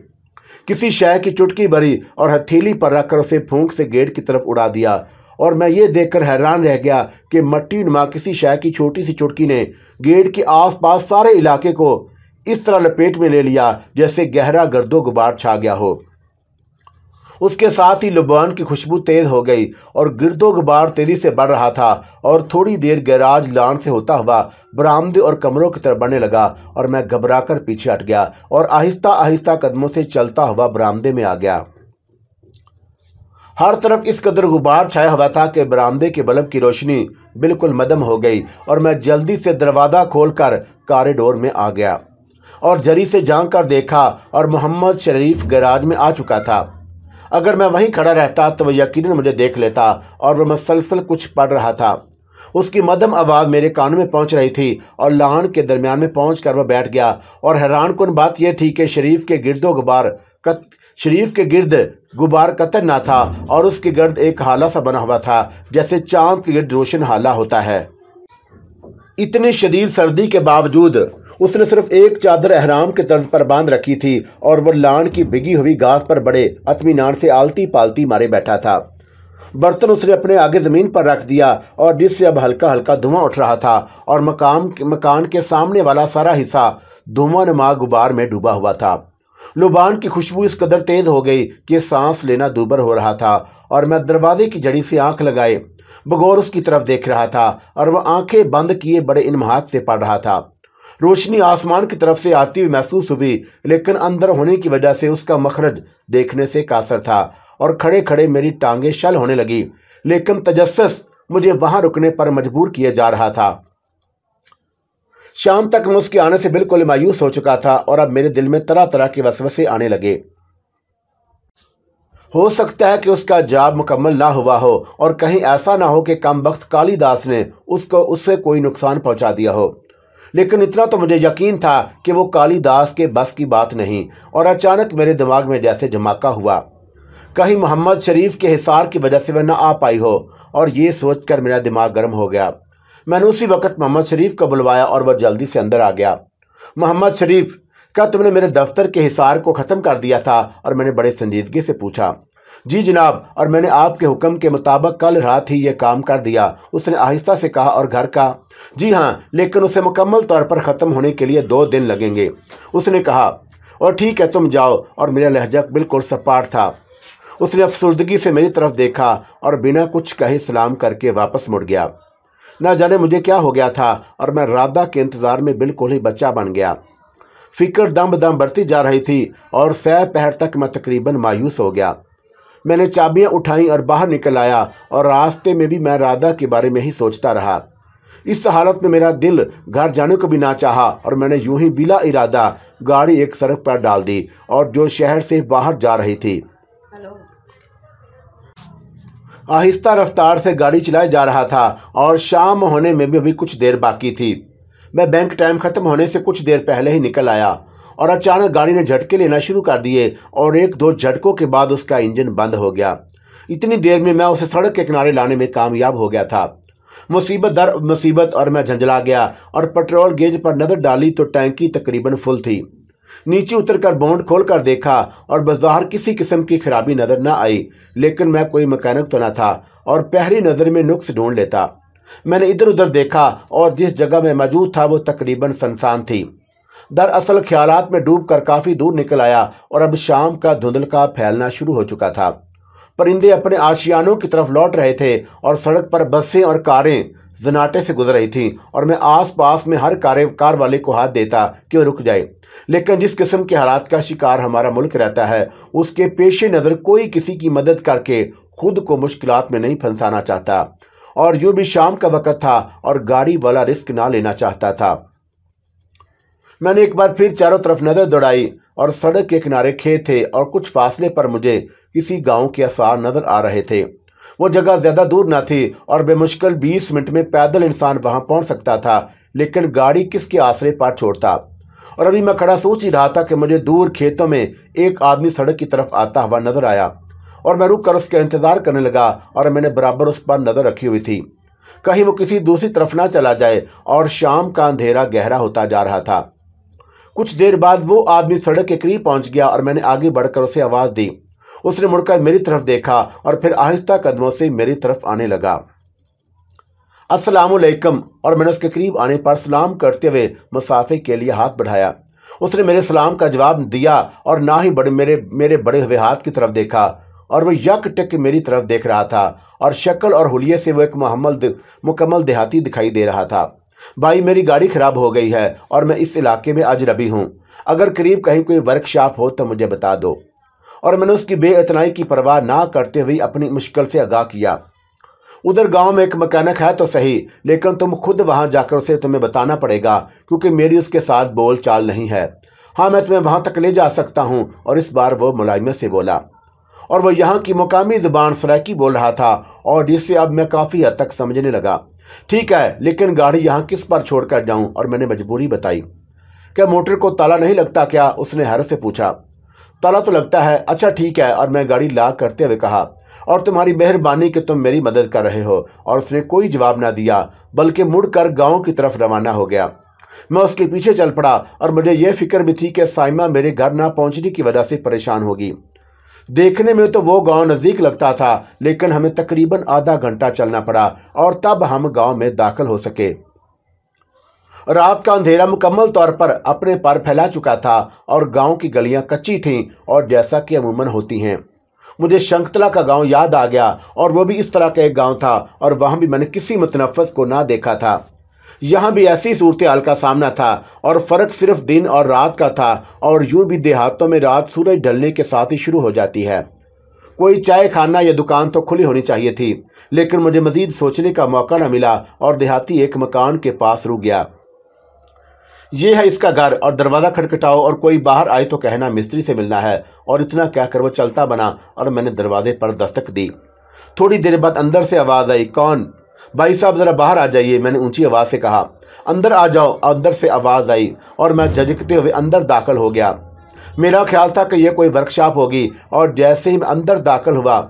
किसी शय की चुटकी भरी और हथेली पर रखकर उसे फूंक से गेट की तरफ उड़ा दिया और मैं ये देखकर हैरान रह गया कि मट्टी नुमा किसी शहर की छोटी सी चुटकी ने गेट के आसपास सारे इलाके को इस तरह लपेट में ले लिया जैसे गहरा गर्दो गुबार छा गया हो उसके साथ ही लुबान की खुशबू तेज़ हो गई और गिरदो गुबार तेज़ी से बढ़ रहा था और थोड़ी देर गैराज लान से होता हुआ बरामदे और कमरों की तरफ बढ़ने लगा और मैं घबराकर पीछे हट गया और आहिस्ता आहिस्ता कदमों से चलता हुआ बरामदे में आ गया हर तरफ इस कदर गुबार छाया हुआ था कि बरामदे के बल्ब की रोशनी बिल्कुल मदम हो गई और मैं जल्दी से दरवाज़ा खोलकर कॉरिडोर में आ गया और जरी से जान कर देखा और मोहम्मद शरीफ गैराज में आ चुका था अगर मैं वहीं खड़ा रहता तो वह यकीन मुझे देख लेता और वह मसलसल कुछ पढ़ रहा था उसकी मदम आवाज़ मेरे कान में पहुंच रही थी और लान के दरमियान में पहुँच कर वह बैठ गया और हैरान कन बात यह थी कि शरीफ के गिरदो गुबार शरीफ के गिरद गुबार कतर ना था और उसके गर्द एक हाला सा बना हुआ था जैसे चांद के गर्द रोशन हाला होता है इतनी शदीद सर्दी के बावजूद उसने सिर्फ एक चादर अहराम के तर्ज पर बांध रखी थी और वह लान की बिगी हुई घास पर बड़े अतमीनान से आलती पालती मारे बैठा था बर्तन उसने अपने आगे ज़मीन पर रख दिया और जिससे अब हल्का हल्का धुआं उठ रहा था और मकाम मकान के सामने वाला सारा हिस्सा धुआं नमा गुबार में डूबा हुआ था लुबान की खुशबू इस कदर तेज़ हो गई कि सांस लेना दूबर हो रहा था और मैं दरवाजे की जड़ी से आंख लगाए बगौर उसकी तरफ देख रहा था और वह आंखें बंद किए बड़े इनमहाक से पढ़ रहा था रोशनी आसमान की तरफ से आती हुई महसूस हुई लेकिन अंदर होने की वजह से उसका मखरज देखने से कासर था और खड़े खड़े मेरी टांगें शल होने लगी लेकिन तजस्स मुझे वहाँ रुकने पर मजबूर किया जा रहा था शाम तक मैं उसके आने से बिल्कुल मायूस हो चुका था और अब मेरे दिल में तरह तरह के वसवसे आने लगे हो सकता है कि उसका जाब मुकम्मल ना हुआ हो और कहीं ऐसा ना हो कि कम वक्त कालीदास ने उसको उससे कोई नुकसान पहुंचा दिया हो लेकिन इतना तो मुझे यकीन था कि वो कालीदास के बस की बात नहीं और अचानक मेरे दिमाग में जैसे धमाका हुआ कहीं मोहम्मद शरीफ के हिसार की वजह से वह ना आ पाई हो और ये सोचकर मेरा दिमाग गर्म हो गया मैंने उसी वक्त मोहम्मद शरीफ को बुलवाया और वह जल्दी से अंदर आ गया मोहम्मद शरीफ क्या तुमने मेरे दफ्तर के हिसार को ख़त्म कर दिया था और मैंने बड़े संजीदगी से पूछा जी जनाब और मैंने आपके हुक्म के मुताबिक कल रात ही यह काम कर दिया उसने आहिस्ता से कहा और घर का जी हाँ लेकिन उसे मुकम्मल तौर पर ख़त्म होने के लिए दो दिन लगेंगे उसने कहा और ठीक है तुम जाओ और मेरा लहजा बिल्कुल सपाट था उसने अफसरदगी से मेरी तरफ देखा और बिना कुछ कहे सलाम करके वापस मुड़ गया न जाने मुझे क्या हो गया था और मैं राधा के इंतज़ार में बिल्कुल ही बच्चा बन गया फिक्र दम दम बढ़ती जा रही थी और सह पहर तक मैं तकरीबन मायूस हो गया मैंने चाबियां उठाईं और बाहर निकल आया और रास्ते में भी मैं राधा के बारे में ही सोचता रहा इस हालत में मेरा दिल घर जाने को भी ना चाहा और मैंने यूं ही बिला इरादा गाड़ी एक सड़क पर डाल दी और जो शहर से बाहर जा रही थी आहिस्ता रफ्तार से गाड़ी चलाया जा रहा था और शाम होने में भी अभी कुछ देर बाकी थी मैं बैंक टाइम ख़त्म होने से कुछ देर पहले ही निकल आया और अचानक गाड़ी ने झटके लेना शुरू कर दिए और एक दो झटकों के बाद उसका इंजन बंद हो गया इतनी देर में मैं उसे सड़क के किनारे लाने में कामयाब हो गया था मुसीबत दर मुसीबत और मैं झंझला गया और पेट्रोल गेज पर नज़र डाली तो टैंकी तकरीबन फुल थी नीचे उतरकर खोल खोलकर देखा और बाजार किसी किस्म की खराबी नज़र न आई लेकिन मैं कोई मकैनिक तो न था और पहली नज़र में नुक्स ढूंढ लेता मैंने इधर उधर देखा और जिस जगह में मौजूद था वो तकरीबन सनसान थी दरअसल ख्यालात में डूब कर काफ़ी दूर निकल आया और अब शाम का धुंधल का फैलना शुरू हो चुका था परिंदे अपने आशियानों की तरफ लौट रहे थे और सड़क पर बसें और कारें जनाटे से गुजर रही थी और मैं आस पास में हर कार वाले को हाथ देता कि वह रुक जाए लेकिन जिस किस्म के हालात का शिकार हमारा मुल्क रहता है उसके पेश नज़र कोई किसी की मदद करके खुद को मुश्किल में नहीं फंसाना चाहता और यूँ भी शाम का वक़्त था और गाड़ी वाला रिस्क ना लेना चाहता था मैंने एक बार फिर चारों तरफ नज़र दौड़ाई और सड़क के किनारे खेत थे और कुछ फासले पर मुझे किसी गांव के आसार नज़र आ रहे थे वो जगह ज़्यादा दूर ना थी और बेमुश्किल बीस मिनट में पैदल इंसान वहाँ पहुँच सकता था लेकिन गाड़ी किसके आसरे पार छोड़ता और अभी मैं खड़ा सोच ही रहा था कि मुझे दूर खेतों में एक आदमी सड़क की तरफ आता हुआ नजर आया और मैं रुक कर उसका इंतज़ार करने लगा और मैंने बराबर उस पर नज़र रखी हुई थी कहीं वो किसी दूसरी तरफ ना चला जाए और शाम का अंधेरा गहरा होता जा रहा था कुछ देर बाद वो आदमी सड़क के करीब पहुंच गया और मैंने आगे बढ़कर उसे आवाज़ दी उसने मुड़कर मेरी तरफ देखा और फिर आहिस्ता कदमों से मेरी तरफ आने लगा असलकम और मैंने उसके करीब आने पर सलाम करते हुए मुसाफे के लिए हाथ बढ़ाया उसने मेरे सलाम का जवाब दिया और ना ही बड़े मेरे मेरे बड़े हुए हाथ की तरफ देखा और वह यक टक मेरी तरफ देख रहा था और शक्ल और हुलिये से वो एक मुहम्मल मुकम्मल देहाती दिखाई दे रहा था भाई मेरी गाड़ी ख़राब हो गई है और मैं इस इलाके में रबी हूँ अगर करीब कहीं कोई वर्कशॉप हो तो मुझे बता दो और मैंने उसकी बेअतनाई की परवाह ना करते हुए अपनी मुश्किल से आगाह किया उधर गांव में एक मकैनिक है तो सही लेकिन तुम खुद वहां जाकर उसे तुम्हें बताना पड़ेगा क्योंकि मेरी उसके साथ बोल चाल नहीं है हाँ मैं तुम्हें वहां तक ले जा सकता हूँ और इस बार वो मुलायमत से बोला और वह यहाँ की मुकामी ज़बान सराकी बोल रहा था और जिससे अब मैं काफ़ी हद तक समझने लगा ठीक है लेकिन गाड़ी यहाँ किस पर छोड़ कर और मैंने मजबूरी बताई क्या मोटर को ताला नहीं लगता क्या उसने हर से पूछा ताला तो लगता है अच्छा ठीक है और मैं गाड़ी ला करते हुए कहा और तुम्हारी मेहरबानी कि तुम मेरी मदद कर रहे हो और उसने कोई जवाब ना दिया बल्कि मुड़कर गांव की तरफ रवाना हो गया मैं उसके पीछे चल पड़ा और मुझे यह फिक्र भी थी कि साइमा मेरे घर ना पहुंचने की वजह से परेशान होगी देखने में तो वो गांव नज़दीक लगता था लेकिन हमें तकरीबन आधा घंटा चलना पड़ा और तब हम गांव में दाखिल हो सके रात का अंधेरा मुकम्मल तौर पर अपने पार फैला चुका था और गांव की गलियां कच्ची थीं और जैसा कि अमूमन होती हैं मुझे शंकतला का गांव याद आ गया और वो भी इस तरह का एक गांव था और वहां भी मैंने किसी मुतनफ़ को ना देखा था यहाँ भी ऐसी सूरत हाल का सामना था और फ़र्क सिर्फ दिन और रात का था और यूं भी देहातों में रात सूरज ढलने के साथ ही शुरू हो जाती है कोई चाय खाना या दुकान तो खुली होनी चाहिए थी लेकिन मुझे मजीद सोचने का मौका न मिला और देहाती एक मकान के पास रुक गया ये है इसका घर और दरवाज़ा खटखटाओ और कोई बाहर आए तो कहना मिस्त्री से मिलना है और इतना कहकर वो चलता बना और मैंने दरवाजे पर दस्तक दी थोड़ी देर बाद अंदर से आवाज़ आई कौन भाई साहब ज़रा बाहर आ जाइए मैंने ऊंची आवाज़ से कहा अंदर आ जाओ अंदर से आवाज़ आई और मैं झजकते हुए अंदर दाखिल हो गया मेरा ख्याल था कि यह कोई वर्कशॉप होगी और जैसे ही मैं अंदर दाखिल हुआ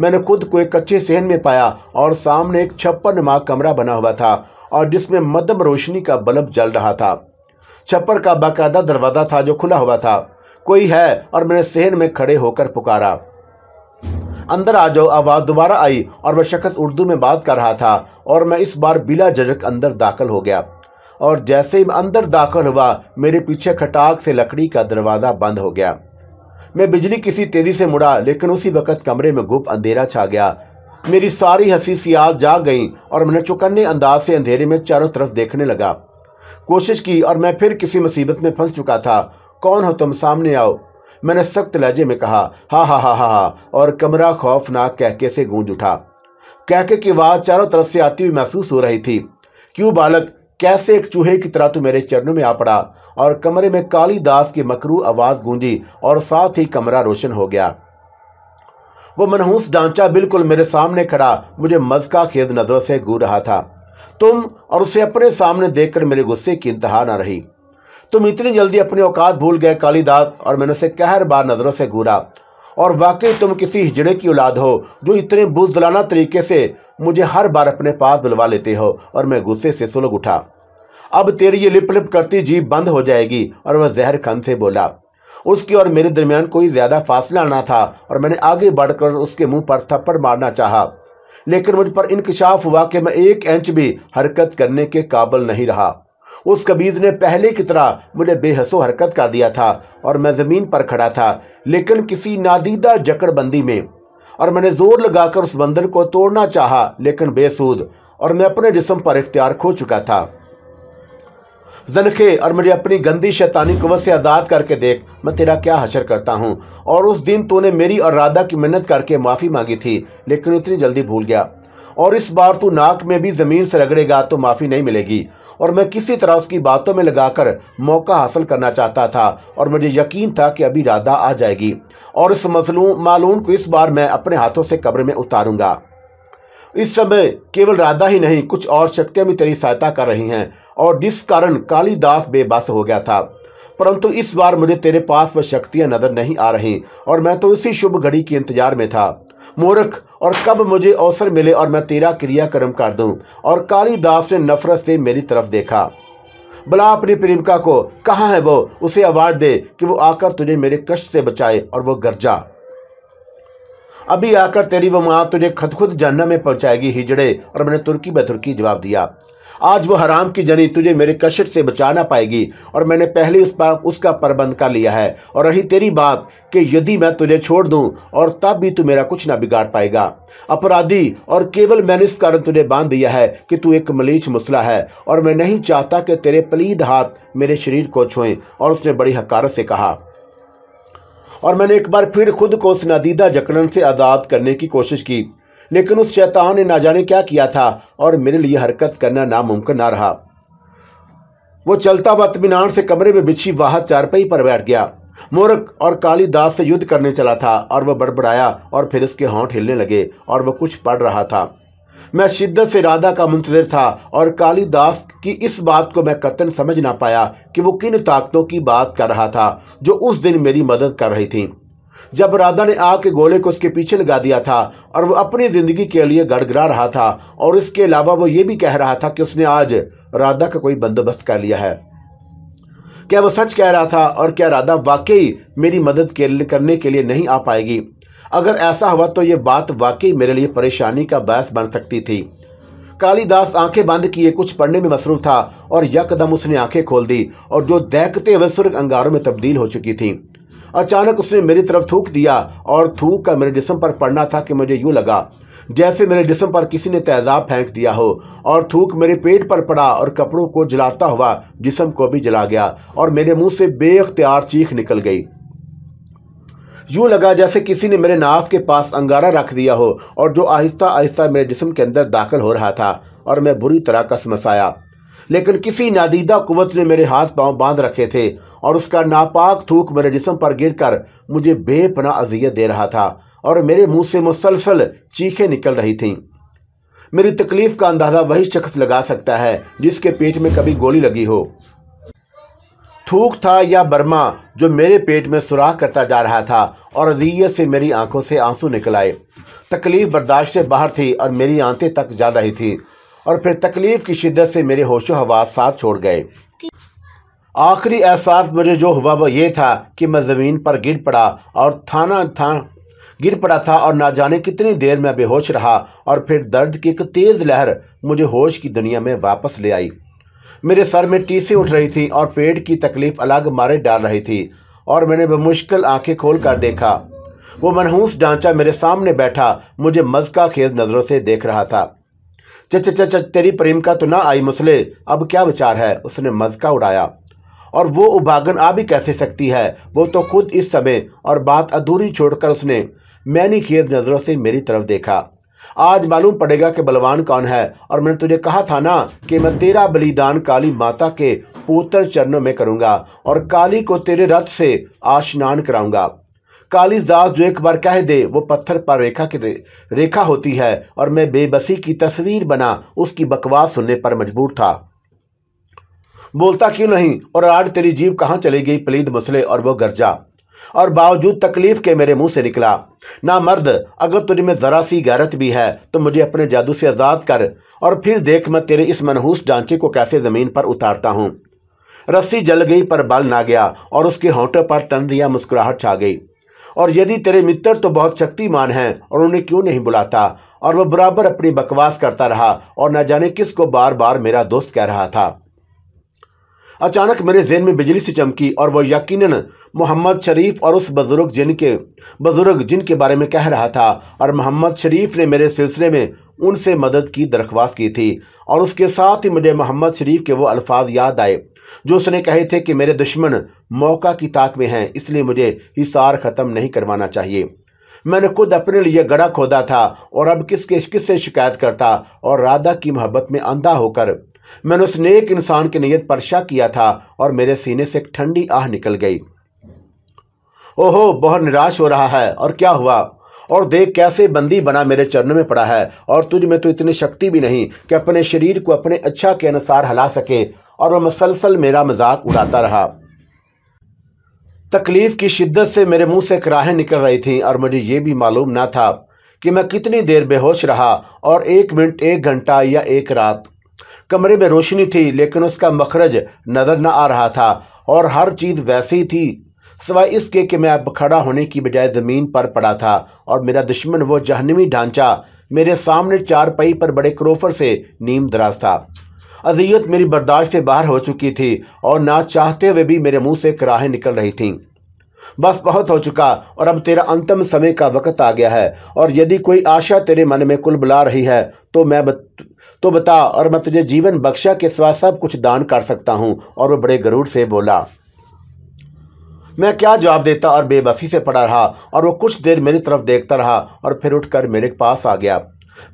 मैंने खुद को एक कच्चे सहन में पाया और सामने एक छप्पन माह कमरा बना हुआ था और जिसमें मध्यम रोशनी का बल्ब जल रहा था छप्पर का बाकायदा दरवाज़ा था जो खुला हुआ था कोई है और मैंने सहन में खड़े होकर पुकारा अंदर आ जाओ आवाज़ दोबारा आई और वह शख्स उर्दू में बात कर रहा था और मैं इस बार बिला झजक अंदर दाखिल हो गया और जैसे ही अंदर दाखिल हुआ मेरे पीछे खटाक से लकड़ी का दरवाज़ा बंद हो गया मैं बिजली किसी तेज़ी से मुड़ा लेकिन उसी वक्त कमरे में गुप अंधेरा छा गया मेरी सारी हंसी सियाल जाग गई और मैंने चुकन्ने अंदाज से अंधेरे में चारों तरफ देखने लगा कोशिश की और मैं फिर किसी मुसीबत में फंस चुका था कौन हो तुम सामने आओ मैंने सख्त लहजे में कहा हा हा हा हा हा और कमरा खौफनाक कहके से गूंज उठा कहके की आवाज़ चारों तरफ से आती हुई महसूस हो रही थी क्यों बालक कैसे एक चूहे की तरह तू मेरे चरणों में आ पड़ा और कमरे में काली दास की मकरू आवाज़ गूंजी और साथ ही कमरा रोशन हो गया वो मनहूस ढांचा बिल्कुल मेरे सामने खड़ा मुझे मजका खेद नज़रों से घूर रहा था तुम और उसे अपने सामने देखकर मेरे गुस्से की इंतहा न रही तुम इतनी जल्दी अपनी औकात भूल गए कालीदास और मैंने उसे कहर बार नज़रों से घूरा और वाकई तुम किसी हिजड़े की औलाद हो जो इतने बुजदलाना तरीके से मुझे हर बार अपने पास बुलवा लेते हो और मैं गुस्से से सुलग उठा अब तेरी ये लिप लिप करती जीप बंद हो जाएगी और वह जहर खन से बोला उसके और मेरे दरमियान कोई ज़्यादा फासला ना था और मैंने आगे बढ़कर उसके मुंह पर थप्पड़ मारना चाहा लेकिन मुझ पर इंकशाफ हुआ कि मैं एक इंच भी हरकत करने के काबल नहीं रहा उस कबीज़ ने पहले की तरह मुझे बेहसो हरकत कर दिया था और मैं ज़मीन पर खड़ा था लेकिन किसी नादीदा जकड़बंदी में और मैंने ज़ोर लगाकर उस बंधन को तोड़ना चाहा लेकिन बेसूद और मैं अपने जिसम पर इख्तियार खो चुका था जनखे और मेरी अपनी गंदी शैतानी कुत से आज़ाद करके देख मैं तेरा क्या हशर करता हूँ और उस दिन तूने मेरी और राधा की मिन्नत करके माफ़ी मांगी थी लेकिन इतनी जल्दी भूल गया और इस बार तू नाक में भी ज़मीन से रगड़ेगा तो माफ़ी नहीं मिलेगी और मैं किसी तरह उसकी बातों में लगाकर मौका हासिल करना चाहता था और मुझे यकीन था कि अभी राधा आ जाएगी और इस मजलूम मालूम को इस बार मैं अपने हाथों से कब्र में उतारूंगा इस समय केवल राधा ही नहीं कुछ और शक्तियाँ भी तेरी सहायता कर रही हैं और जिस कारण कालीदास बेबस हो गया था परंतु इस बार मुझे तेरे पास वह शक्तियाँ नज़र नहीं आ रही और मैं तो इसी शुभ घड़ी के इंतजार में था मूर्ख और कब मुझे अवसर मिले और मैं तेरा क्रियाक्रम कर दूं और कालीदास ने नफरत से मेरी तरफ देखा बुला अपनी प्रेमिका को कहाँ है वो उसे अवार्ड दे कि वो आकर तुझे मेरे कष्ट से बचाए और वो गरजा अभी आकर तेरी वो माँ तुझे खुद खुद जानना में पहुँचाएगी हिजड़े और मैंने तुर्की बतुर्की जवाब दिया आज वो हराम की जनी तुझे मेरे कशट से ना पाएगी और मैंने पहले उस पर उसका प्रबंध कर लिया है और रही तेरी बात कि यदि मैं तुझे छोड़ दूं और तब भी तू मेरा कुछ ना बिगाड़ पाएगा अपराधी और केवल मैंने इस कारण तुझे बांध दिया है कि तू एक मलीच मुसला है और मैं नहीं चाहता कि तेरे पलीद हाथ मेरे शरीर को छुएं और उसने बड़ी हकारत से कहा और मैंने एक बार फिर खुद को उस नदीदा जकड़न से आज़ाद करने की कोशिश की लेकिन उस शैतान ने ना जाने क्या किया था और मेरे लिए हरकत करना नामुमकिन ना रहा वो चलता हुआ इतमान से कमरे में बिछी वाह चारपाई पर बैठ गया मोरक और कालीदास से युद्ध करने चला था और वह बड़बड़ाया और फिर उसके होंठ हिलने लगे और वह कुछ पढ़ रहा था मैं शिद्दत से राधा का मुंतजर था और कालीदास की इस बात को मैं कतन समझ ना पाया कि वो किन ताकतों की बात कर रहा था जो उस दिन मेरी मदद कर रही थी जब राधा ने आग के गोले को उसके पीछे लगा दिया था और वह अपनी ज़िंदगी के लिए गड़गड़ा रहा था और इसके अलावा वो ये भी कह रहा था कि उसने आज राधा का कोई बंदोबस्त कर लिया है क्या वो सच कह रहा था और क्या राधा वाकई मेरी मदद करने के लिए नहीं आ पाएगी अगर ऐसा हुआ तो ये बात वाकई मेरे लिए परेशानी का बायस बन सकती थी कालीदास आंखें बंद किए कुछ पढ़ने में मसरूफ था और यकदम उसने आंखें खोल दी और जो दहकते हुए सुर्ख अंगारों में तब्दील हो चुकी थी अचानक उसने मेरी तरफ थूक दिया और थूक का मेरे जिसम पर पड़ना था कि मुझे यूं लगा जैसे मेरे जिसम पर किसी ने तेजाब फेंक दिया हो और थूक मेरे पेट पर पड़ा और कपड़ों को जलाता हुआ जिसम को भी जला गया और मेरे मुंह से बेअख्तियार चीख निकल गई यूँ लगा जैसे किसी ने मेरे नाफ के पास अंगारा रख दिया हो और जो आहिस्ता आहिस्ता मेरे जिसम के अंदर दाखिल हो रहा था और मैं बुरी तरह कसमस आया लेकिन किसी नादीदा कुवत ने मेरे हाथ पांव बांध रखे थे और उसका नापाक थूक मेरे जिसम पर गिर कर मुझे बेपना अजियत दे रहा था और मेरे मुंह से मुसलसल चीखें निकल रही थीं मेरी तकलीफ़ का अंदाज़ा वही शख्स लगा सकता है जिसके पेट में कभी गोली लगी हो थूक था या बर्मा जो मेरे पेट में सुराख करता जा रहा था और अजियत से मेरी आंखों से आंसू निकल आए तकलीफ़ बर्दाश्त से बाहर थी और मेरी आंतें तक जा रही थी और फिर तकलीफ़ की शिद्दत से मेरे होशो हवास साथ छोड़ गए आखिरी एहसास मुझे जो हुआ वह यह था कि मैं ज़मीन पर गिर पड़ा और थाना था गिर पड़ा था और ना जाने कितनी देर में बेहोश रहा और फिर दर्द की एक तेज़ लहर मुझे होश की दुनिया में वापस ले आई मेरे सर में टीसी उठ रही थी और पेट की तकलीफ अलग मारे डाल रही थी और मैंने बमुश्किल आंखें खोल कर देखा वो मनहूस डांचा मेरे सामने बैठा मुझे मजका खेज नज़रों से देख रहा था चच चच तेरी प्रेम का तो ना आई मुसले अब क्या विचार है उसने मजका उड़ाया और वो उबागन आ भी कैसे सकती है वो तो खुद इस समय और बात अधूरी छोड़कर उसने मैनी खेज नज़रों से मेरी तरफ देखा आज मालूम पड़ेगा कि बलवान कौन है और मैंने तुझे कहा था ना कि मैं तेरा बलिदान काली माता के पोतर चरणों में करूंगा और काली को तेरे रथ से आशनान कराऊंगा काली दास जो एक बार कह दे वो पत्थर पर रेखा की रेखा होती है और मैं बेबसी की तस्वीर बना उसकी बकवास सुनने पर मजबूर था बोलता क्यों नहीं और आज तेरी जीव कहाँ चली गई पलीद मसले और वो गरजा और बावजूद तकलीफ के मेरे मुंह से निकला ना मर्द अगर तुझ में ज़रा सी गैरत भी है तो मुझे अपने जादू से आज़ाद कर और फिर देख मैं तेरे इस मनहूस ढांचे को कैसे ज़मीन पर उतारता हूं रस्सी जल गई पर बल ना गया और उसके होंठों पर तनरिया मुस्कुराहट छा गई और यदि तेरे मित्र तो बहुत शक्तिमान हैं और उन्हें क्यों नहीं बुलाता और वह बराबर अपनी बकवास करता रहा और न जाने किस को बार बार मेरा दोस्त कह रहा था अचानक मेरे जहन में बिजली सी चमकी और वह यकीनन मोहम्मद शरीफ और उस बुज़ुर्ग जिनके बुज़ुर्ग जिनके बारे में कह रहा था और मोहम्मद शरीफ ने मेरे सिलसिले में उनसे मदद की दरख्वास्त की थी और उसके साथ ही मुझे मोहम्मद शरीफ के वो अल्फाज याद आए जो उसने कहे थे कि मेरे दुश्मन मौका की ताक में हैं इसलिए मुझे हिसार ख़त्म नहीं करवाना चाहिए मैंने खुद अपने लिए गड़ा खोदा था और अब किसके किससे शिकायत करता और राधा की मोहब्बत में अंधा होकर मैंने उस नेक इंसान की नीयत पर शक किया था और मेरे सीने से एक ठंडी आह निकल गई ओहो बहुत निराश हो रहा है और क्या हुआ और देख कैसे बंदी बना मेरे चरणों में पड़ा है और तुझ में तो इतनी शक्ति भी नहीं कि अपने शरीर को अपने अच्छा के अनुसार हिला सके और वह मुसलसल मेरा मजाक उड़ाता रहा तकलीफ़ की शिद्दत से मेरे मुंह से कराहें निकल रही थीं और मुझे ये भी मालूम ना था कि मैं कितनी देर बेहोश रहा और एक मिनट एक घंटा या एक रात कमरे में रोशनी थी लेकिन उसका मखरज नज़र न आ रहा था और हर चीज़ ही थी सिवाय इसके कि मैं अब खड़ा होने की बजाय ज़मीन पर पड़ा था और मेरा दुश्मन वो जहनवी ढांचा मेरे सामने चारपाई पर बड़े क्रोफर से नीम दराज था अजियत मेरी बर्दाश्त से बाहर हो चुकी थी और ना चाहते हुए भी मेरे मुंह से कराहें निकल रही थीं बस बहुत हो चुका और अब तेरा अंतिम समय का वक्त आ गया है और यदि कोई आशा तेरे मन में कुल बुला रही है तो मैं बत, तो बता और मैं तुझे जीवन बख्शा के सिवा सब कुछ दान कर सकता हूँ और वह बड़े गरूर से बोला मैं क्या जवाब देता और बेबसी से पड़ा रहा और वो कुछ देर मेरी तरफ देखता रहा और फिर उठकर मेरे पास आ गया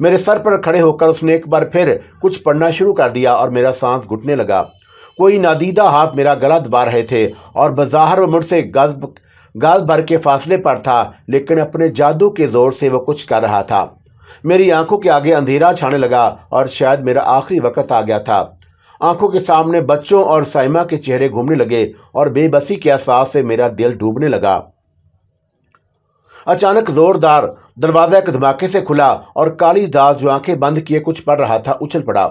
मेरे सर पर खड़े होकर उसने एक बार फिर कुछ पढ़ना शुरू कर दिया और मेरा सांस घुटने लगा कोई नादीदा हाथ मेरा गला दबा रहे थे और बाजार में मुझसे गज गाल भर के फासले पर था लेकिन अपने जादू के जोर से वो कुछ कर रहा था मेरी आंखों के आगे अंधेरा छाने लगा और शायद मेरा आखिरी वक्त आ गया था आंखों के सामने बच्चों और साइमा के चेहरे घूमने लगे और बेबसी के एहसास से मेरा दिल डूबने लगा अचानक जोरदार दरवाज़ा एक धमाके से खुला और काली दास जो आंखें बंद किए कुछ पड़ रहा था उछल पड़ा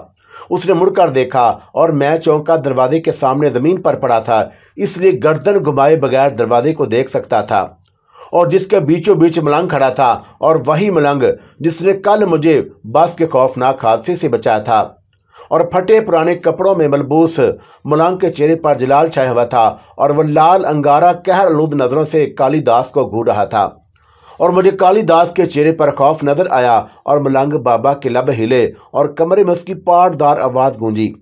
उसने मुड़कर देखा और मैं चौंका दरवाजे के सामने ज़मीन पर पड़ा था इसलिए गर्दन घुमाए बगैर दरवाजे को देख सकता था और जिसके बीचों बीच मलंग खड़ा था और वही मलंग जिसने कल मुझे बस के खौफनाक हादसे से बचाया था और फटे पुराने कपड़ों में मलबूस मलंग के चेहरे पर जलाल छाया हुआ था और वह लाल अंगारा कहर लूद नज़रों से कालीदास को घूर रहा था और मुझे कालीदास के चेहरे पर खौफ नजर आया और मलंग बाबा के लब हिले और कमरे में उसकी पाटदार आवाज़ गूंजी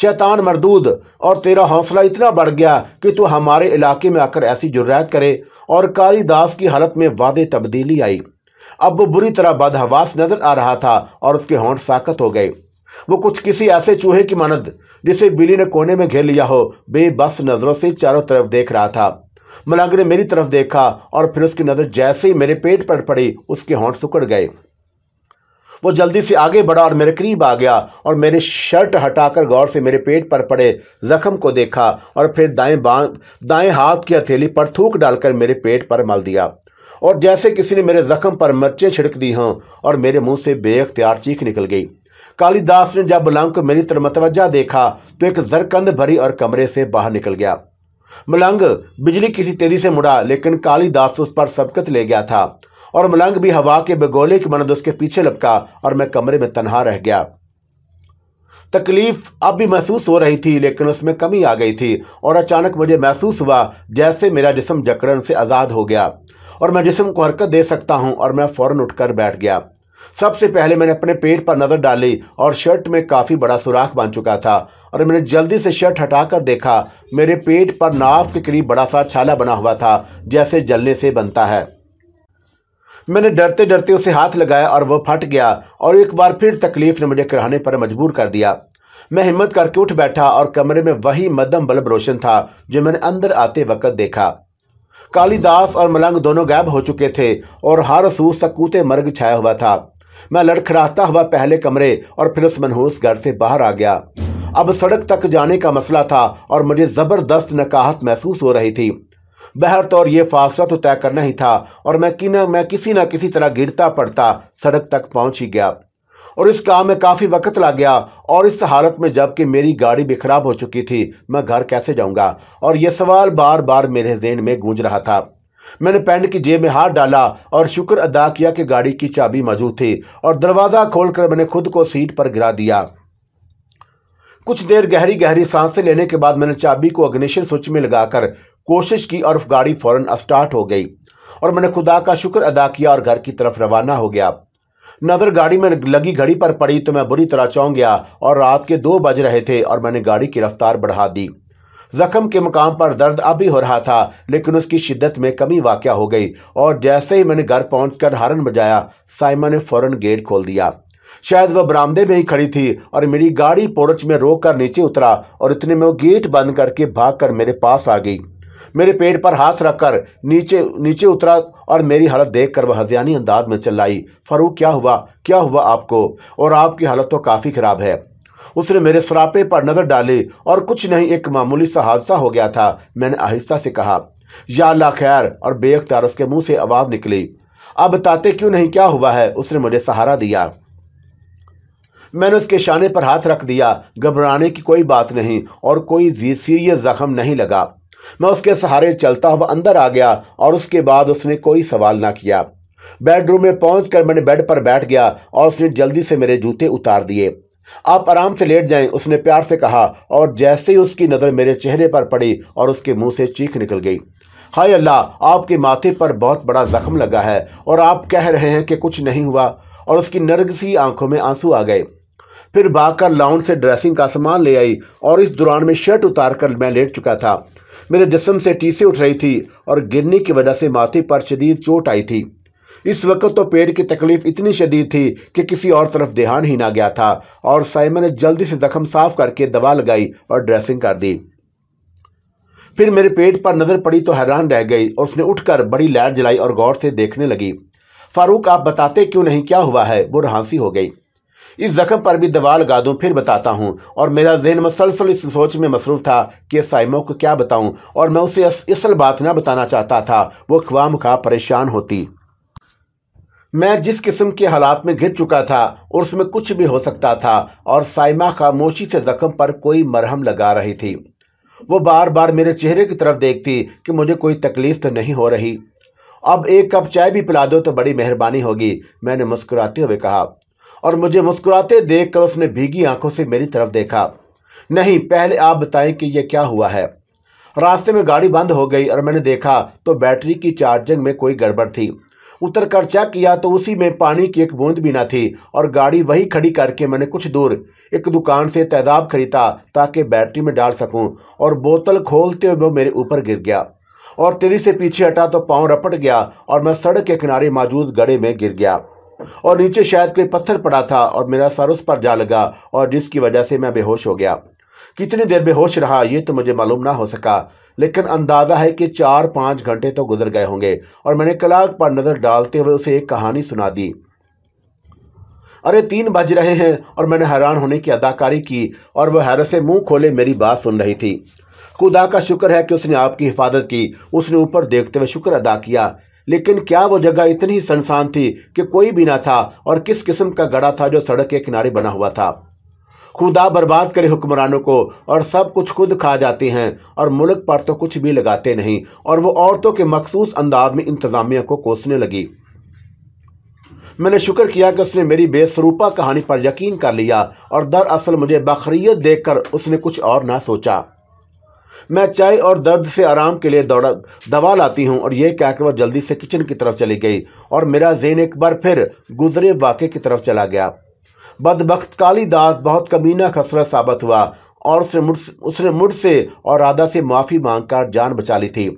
शैतान मरदूद और तेरा हौसला इतना बढ़ गया कि तू हमारे इलाके में आकर ऐसी जुर्रैत करे और कालीदास की हालत में वादे तब्दीली आई अब वो बुरी तरह बदहवास नजर आ रहा था और उसके होंठ साकत हो गए वो कुछ किसी ऐसे चूहे की मानद जिसे बिली ने कोने में घेर लिया हो बेबस नज़रों से चारों तरफ देख रहा था मलांग ने मेरी तरफ देखा और फिर उसकी नज़र जैसे ही मेरे पेट पर पड़ी उसके होंठ सुकड़ गए वो जल्दी से आगे बढ़ा और मेरे करीब आ गया और मेरे शर्ट हटाकर गौर से मेरे पेट पर पड़े जख्म को देखा और फिर दाएं बां दाएं हाथ की हथेली पर थूक डालकर मेरे पेट पर मल दिया और जैसे किसी ने मेरे जख्म पर मिर्चें छिड़क दी हों और मेरे मुंह से बेअख्तियार चीख निकल गई कालीदास ने जब बुलांग को मेरी तरमतवजा मतवजा देखा तो एक जरकंद भरी और कमरे से बाहर निकल गया मलंग बिजली किसी तेजी से मुड़ा लेकिन काली दास तो उस पर सबकत ले गया था और मलंग भी हवा के बेगोले की मनद उसके पीछे लपका और मैं कमरे में तनहा रह गया तकलीफ अब भी महसूस हो रही थी लेकिन उसमें कमी आ गई थी और अचानक मुझे महसूस हुआ जैसे मेरा जिसम जकड़न से आज़ाद हो गया और मैं जिसम को हरकत दे सकता हूँ और मैं फ़ौरन उठकर बैठ गया सबसे पहले मैंने अपने पेट पर नज़र डाली और शर्ट में काफ़ी बड़ा सुराख बन चुका था और मैंने जल्दी से शर्ट हटाकर देखा मेरे पेट पर नाफ के करीब बड़ा सा छाला बना हुआ था जैसे जलने से बनता है मैंने डरते डरते उसे हाथ लगाया और वह फट गया और एक बार फिर तकलीफ ने मुझे कराने पर मजबूर कर दिया मैं हिम्मत करके उठ बैठा और कमरे में वही मदम बल्ब रोशन था जो मैंने अंदर आते वक्त देखा कालीदास और मलंग दोनों गायब हो चुके थे और हर सूस सकूते मर्ग छाया हुआ था मैं लड़खड़ाता हुआ पहले कमरे और फिर उस मनहूस घर से बाहर आ गया अब सड़क तक जाने का मसला था और मुझे ज़बरदस्त नकाहत महसूस हो रही थी बहर तौर यह फासला तो तय करना ही था और मैं किन मैं किसी न किसी तरह गिरता पड़ता सड़क तक पहुंच ही गया और इस काम में काफ़ी वक्त लग गया और इस हालत में जबकि मेरी गाड़ी भी ख़राब हो चुकी थी मैं घर कैसे जाऊँगा और यह सवाल बार बार मेरे जेन में गूंज रहा था मैंने पैंट की जेब में हाथ डाला और शुक्र अदा किया कि गाड़ी की चाबी मौजूद थी और दरवाज़ा खोलकर मैंने खुद को सीट पर गिरा दिया कुछ देर गहरी गहरी सांसें लेने के बाद मैंने चाबी को अग्निशन स्विच में लगाकर कोशिश की और गाड़ी फौरन स्टार्ट हो गई और मैंने खुदा का शुक्र अदा किया और घर की तरफ रवाना हो गया नज़र गाड़ी में लगी घड़ी पर पड़ी तो मैं बुरी तरह चौंक गया और रात के दो बज रहे थे और मैंने गाड़ी की रफ्तार बढ़ा दी जख्म के मुकाम पर दर्द अब भी हो रहा था लेकिन उसकी शिद्दत में कमी वाक़ हो गई और जैसे ही मैंने घर पहुँच कर हारन बजाया साइमा ने फ़ौर गेट खोल दिया शायद वह बरामदे में ही खड़ी थी और मेरी गाड़ी पोर्च में रोक कर नीचे उतरा और इतने में वो गेट बंद करके भाग कर मेरे पास आ गई मेरे पेट पर हाथ रखकर नीचे नीचे उतरा और मेरी हालत देखकर वह हजियानी अंदाज में चिल्लाई फरूक क्या हुआ क्या हुआ आपको और आपकी हालत तो काफ़ी ख़राब है उसने मेरे सरापे पर नज़र डाली और कुछ नहीं एक मामूली सा हादसा हो गया था मैंने आहिस्ता से कहा या अल्लाह खैर और बेअख्तार उसके मुंह से आवाज़ निकली अब बताते क्यों नहीं क्या हुआ है उसने मुझे सहारा दिया मैंने उसके शाने पर हाथ रख दिया घबराने की कोई बात नहीं और कोई सीरियस ज़ख्म नहीं लगा मैं उसके सहारे चलता हुआ अंदर आ गया और उसके बाद उसने कोई सवाल ना किया बेडरूम में पहुँच मैंने बेड पर बैठ गया और उसने जल्दी से मेरे जूते उतार दिए आप आराम से लेट जाएं उसने प्यार से कहा और जैसे ही उसकी नज़र मेरे चेहरे पर पड़ी और उसके मुंह से चीख निकल गई हाय अल्लाह आपके माथे पर बहुत बड़ा ज़ख्म लगा है और आप कह रहे हैं कि कुछ नहीं हुआ और उसकी नरगसी आंखों में आंसू आ गए फिर भागकर लाउंड से ड्रेसिंग का सामान ले आई और इस दौरान में शर्ट उतार कर मैं लेट चुका था मेरे जिसम से टीसे उठ रही थी और गिरने की वजह से माथे पर शदीद चोट आई थी इस वक्त तो पेट की तकलीफ इतनी शदीद थी कि किसी और तरफ ध्यान ही ना गया था और साइमा ने जल्दी से जख्म साफ करके दवा लगाई और ड्रेसिंग कर दी फिर मेरे पेट पर नज़र पड़ी तो हैरान रह गई और उसने उठकर बड़ी लैट जलाई और गौर से देखने लगी फारूक आप बताते क्यों नहीं क्या हुआ है वो रहांसी हो गई इस जख्म पर भी दवाल दूँ फिर बताता हूँ और मेरा जहन मसलसल इस सोच में मसरूफ़ था कि साइमो को क्या बताऊँ और मैं उसे असल बात ना बताना चाहता था वो ख्वाम खा परेशान होती मैं जिस किस्म के हालात में घिर चुका था और उसमें कुछ भी हो सकता था और साइमा खामोशी से जख्म पर कोई मरहम लगा रही थी वो बार बार मेरे चेहरे की तरफ देखती कि मुझे कोई तकलीफ़ तो नहीं हो रही अब एक कप चाय भी पिला दो तो बड़ी मेहरबानी होगी मैंने मुस्कुराते हुए कहा और मुझे मुस्कुराते देखकर उसने भीगी आंखों से मेरी तरफ देखा नहीं पहले आप बताएं कि यह क्या हुआ है रास्ते में गाड़ी बंद हो गई और मैंने देखा तो बैटरी की चार्जिंग में कोई गड़बड़ थी उतर कर चेक किया तो उसी में पानी की एक बूंद भी ना थी और गाड़ी वही खड़ी करके मैंने कुछ दूर एक दुकान से तेजाब खरीदा ताकि बैटरी में डाल सकूं और बोतल खोलते हुए वो मेरे ऊपर गिर गया और तेरी से पीछे हटा तो पाँव रपट गया और मैं सड़क के किनारे मौजूद गड़े में गिर गया और नीचे शायद कोई पत्थर पड़ा था और मेरा सर उस पर जा लगा और जिसकी वजह से मैं बेहोश हो गया कितनी देर बेहोश रहा यह तो मुझे मालूम ना हो सका लेकिन अंदाज़ा है कि चार पाँच घंटे तो गुजर गए होंगे और मैंने कलाक पर नज़र डालते हुए उसे एक कहानी सुना दी अरे तीन बज रहे हैं और मैंने हैरान होने की अदाकारी की और वह हैरत से मुंह खोले मेरी बात सुन रही थी खुदा का शुक्र है कि उसने आपकी हिफाजत की उसने ऊपर देखते हुए शुक्र अदा किया लेकिन क्या वो जगह इतनी सनसान थी कि कोई भी ना था और किस किस्म का गड़ा था जो सड़क के किनारे बना हुआ था खुदा बर्बाद करे हुक्मरानों को और सब कुछ खुद खा जाते हैं और मुल्क पर तो कुछ भी लगाते नहीं और वो औरतों के मखसूस अंदाज में इंतज़ामिया को कोसने लगी मैंने शुक्र किया कि उसने मेरी बेसरूपा कहानी पर यकीन कर लिया और दरअसल मुझे बखरीत देखकर उसने कुछ और ना सोचा मैं चाय और दर्द से आराम के लिए दौड़ा दवा लाती हूँ और यह कहकर वह जल्दी से किचन की तरफ चली गई और मेरा जेन एक बार फिर गुजरे वाक़े की तरफ चला गया बदबख्त दास बहुत कमीना खसरा साबित हुआ और उसने मुझ उसने से और राधा से माफ़ी मांग कर जान बचा ली थी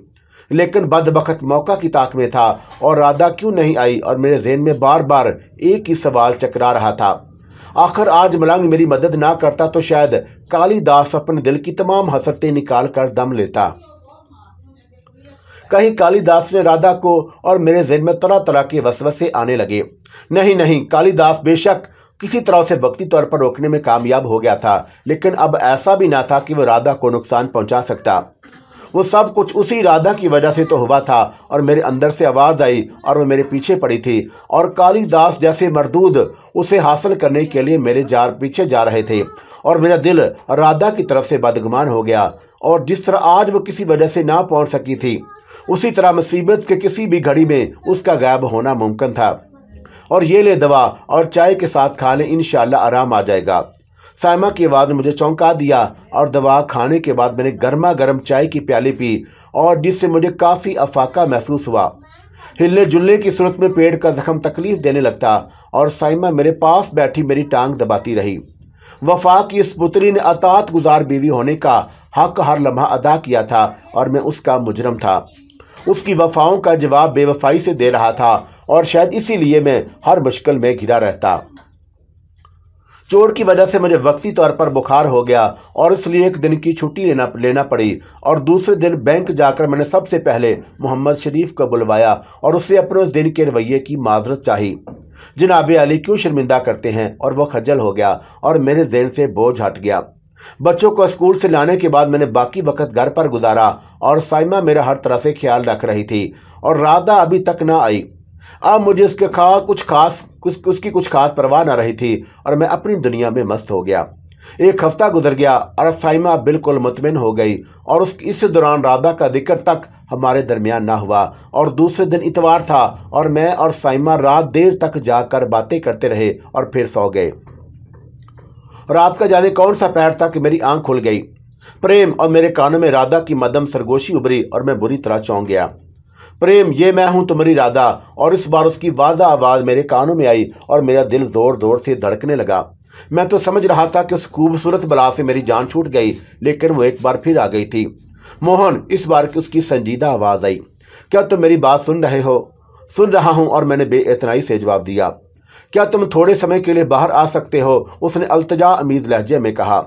लेकिन बदबखत मौका की ताक में था और राधा क्यों नहीं आई और मेरे जहन में बार बार एक ही सवाल चकरा रहा था आखिर आज मलंग मेरी मदद ना करता तो शायद कालीदास अपने दिल की तमाम हसरतें निकाल कर दम लेता कहीं कालीदास ने राधा को और मेरे जहन में तरह तरह के वसवसे आने लगे नहीं नहीं कालीदास बेशक किसी तरह से वक्ती तौर पर रोकने में कामयाब हो गया था लेकिन अब ऐसा भी ना था कि वह राधा को नुकसान पहुंचा सकता वो सब कुछ उसी राधा की वजह से तो हुआ था और मेरे अंदर से आवाज़ आई और वो मेरे पीछे पड़ी थी और कालीदास जैसे मरदूद उसे हासिल करने के लिए मेरे जार पीछे जा रहे थे और मेरा दिल राधा की तरफ से बदगुमान हो गया और जिस तरह आज वो किसी वजह से ना पहुंच सकी थी उसी तरह मुसीबत के किसी भी घड़ी में उसका गायब होना मुमकिन था और ये ले दवा और चाय के साथ खा लें इन आराम आ जाएगा साइमा की आवाज़ ने मुझे चौंका दिया और दवा खाने के बाद मैंने गर्मा गर्म चाय की प्याली पी और जिससे मुझे काफ़ी अफाका महसूस हुआ हिलने जुलने की सूरत में पेट का जख्म तकलीफ देने लगता और साइमा मेरे पास बैठी मेरी टांग दबाती रही वफा की इस पुत्री ने अतात गुजार बीवी होने का हक हर लम्हा अदा किया था और मैं उसका मुजरम था उसकी वफाओं का जवाब बेवफाई से दे रहा था और शायद इसीलिए मैं हर मुश्किल में घिरा रहता चोट की वजह से मुझे वक्ती तौर पर बुखार हो गया और इसलिए एक दिन की छुट्टी लेना लेना पड़ी और दूसरे दिन बैंक जाकर मैंने सबसे पहले मोहम्मद शरीफ को बुलवाया और उससे अपने उस दिन के रवैये की माजरत चाही जिनाब अली क्यों शर्मिंदा करते हैं और वह खजल हो गया और मेरे जहन से बोझ हट गया बच्चों को स्कूल से लाने के बाद मैंने बाकी वक्त घर पर गुजारा और साइमा मेरा हर तरह से ख्याल रख रही थी और राधा अभी तक ना आई अब मुझे उसके खा कुछ खास कुछ उसकी कुछ खास परवाह ना रही थी और मैं अपनी दुनिया में मस्त हो गया एक हफ्ता गुजर गया और साइमा बिल्कुल मुतमिन हो गई और उस इस दौरान राधा का जिक्र तक हमारे दरमियान ना हुआ और दूसरे दिन इतवार था और मैं और साइमा रात देर तक जाकर बातें करते रहे और फिर सो गए रात का जाने कौन सा पैर था कि मेरी आंख खुल गई प्रेम और मेरे कानों में राधा की मदम सरगोशी उभरी और मैं बुरी तरह चौंक गया प्रेम ये मैं हूँ तुम्हारी राधा और इस बार उसकी वादा आवाज़ मेरे कानों में आई और मेरा दिल ज़ोर ज़ोर से धड़कने लगा मैं तो समझ रहा था कि उस खूबसूरत बला से मेरी जान छूट गई लेकिन वो एक बार फिर आ गई थी मोहन इस बार की उसकी संजीदा आवाज़ आई क्या तुम मेरी बात सुन रहे हो सुन रहा हूँ और मैंने बेअतनाई से जवाब दिया क्या तुम थोड़े समय के लिए बाहर आ सकते हो उसने अल्तजा अमीज लहजे में कहा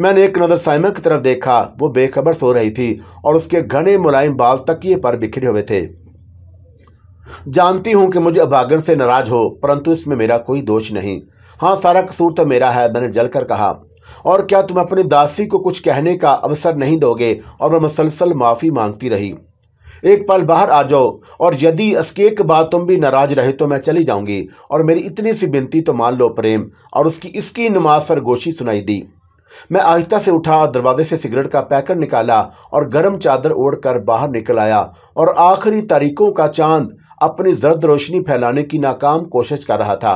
मैंने एक नज़र साइमन की तरफ देखा वो बेखबर सो रही थी और उसके घने मुलायम बाल तकिए पर बिखरे हुए थे जानती हूँ कि मुझे अभागन से नाराज हो परंतु इसमें मेरा कोई दोष नहीं हाँ सारा कसूर तो मेरा है मैंने जलकर कहा और क्या तुम अपनी दासी को कुछ कहने का अवसर नहीं दोगे और वह मुसलसल माफ़ी मांगती रही एक पल बाहर आ जाओ और यदि असके के बाद तुम भी नाराज रहे तो मैं चली जाऊंगी और मेरी इतनी सी बिनती तो मान लो प्रेम और उसकी इसकी नमाज सरगोशी सुनाई दी मैं आहिस्ता से उठा दरवाजे से सिगरेट का पैकेट निकाला और गर्म चादर ओढ़कर बाहर निकल आया और आखिरी तारीखों का चांद अपनी जर्द रोशनी फैलाने की नाकाम कोशिश कर रहा था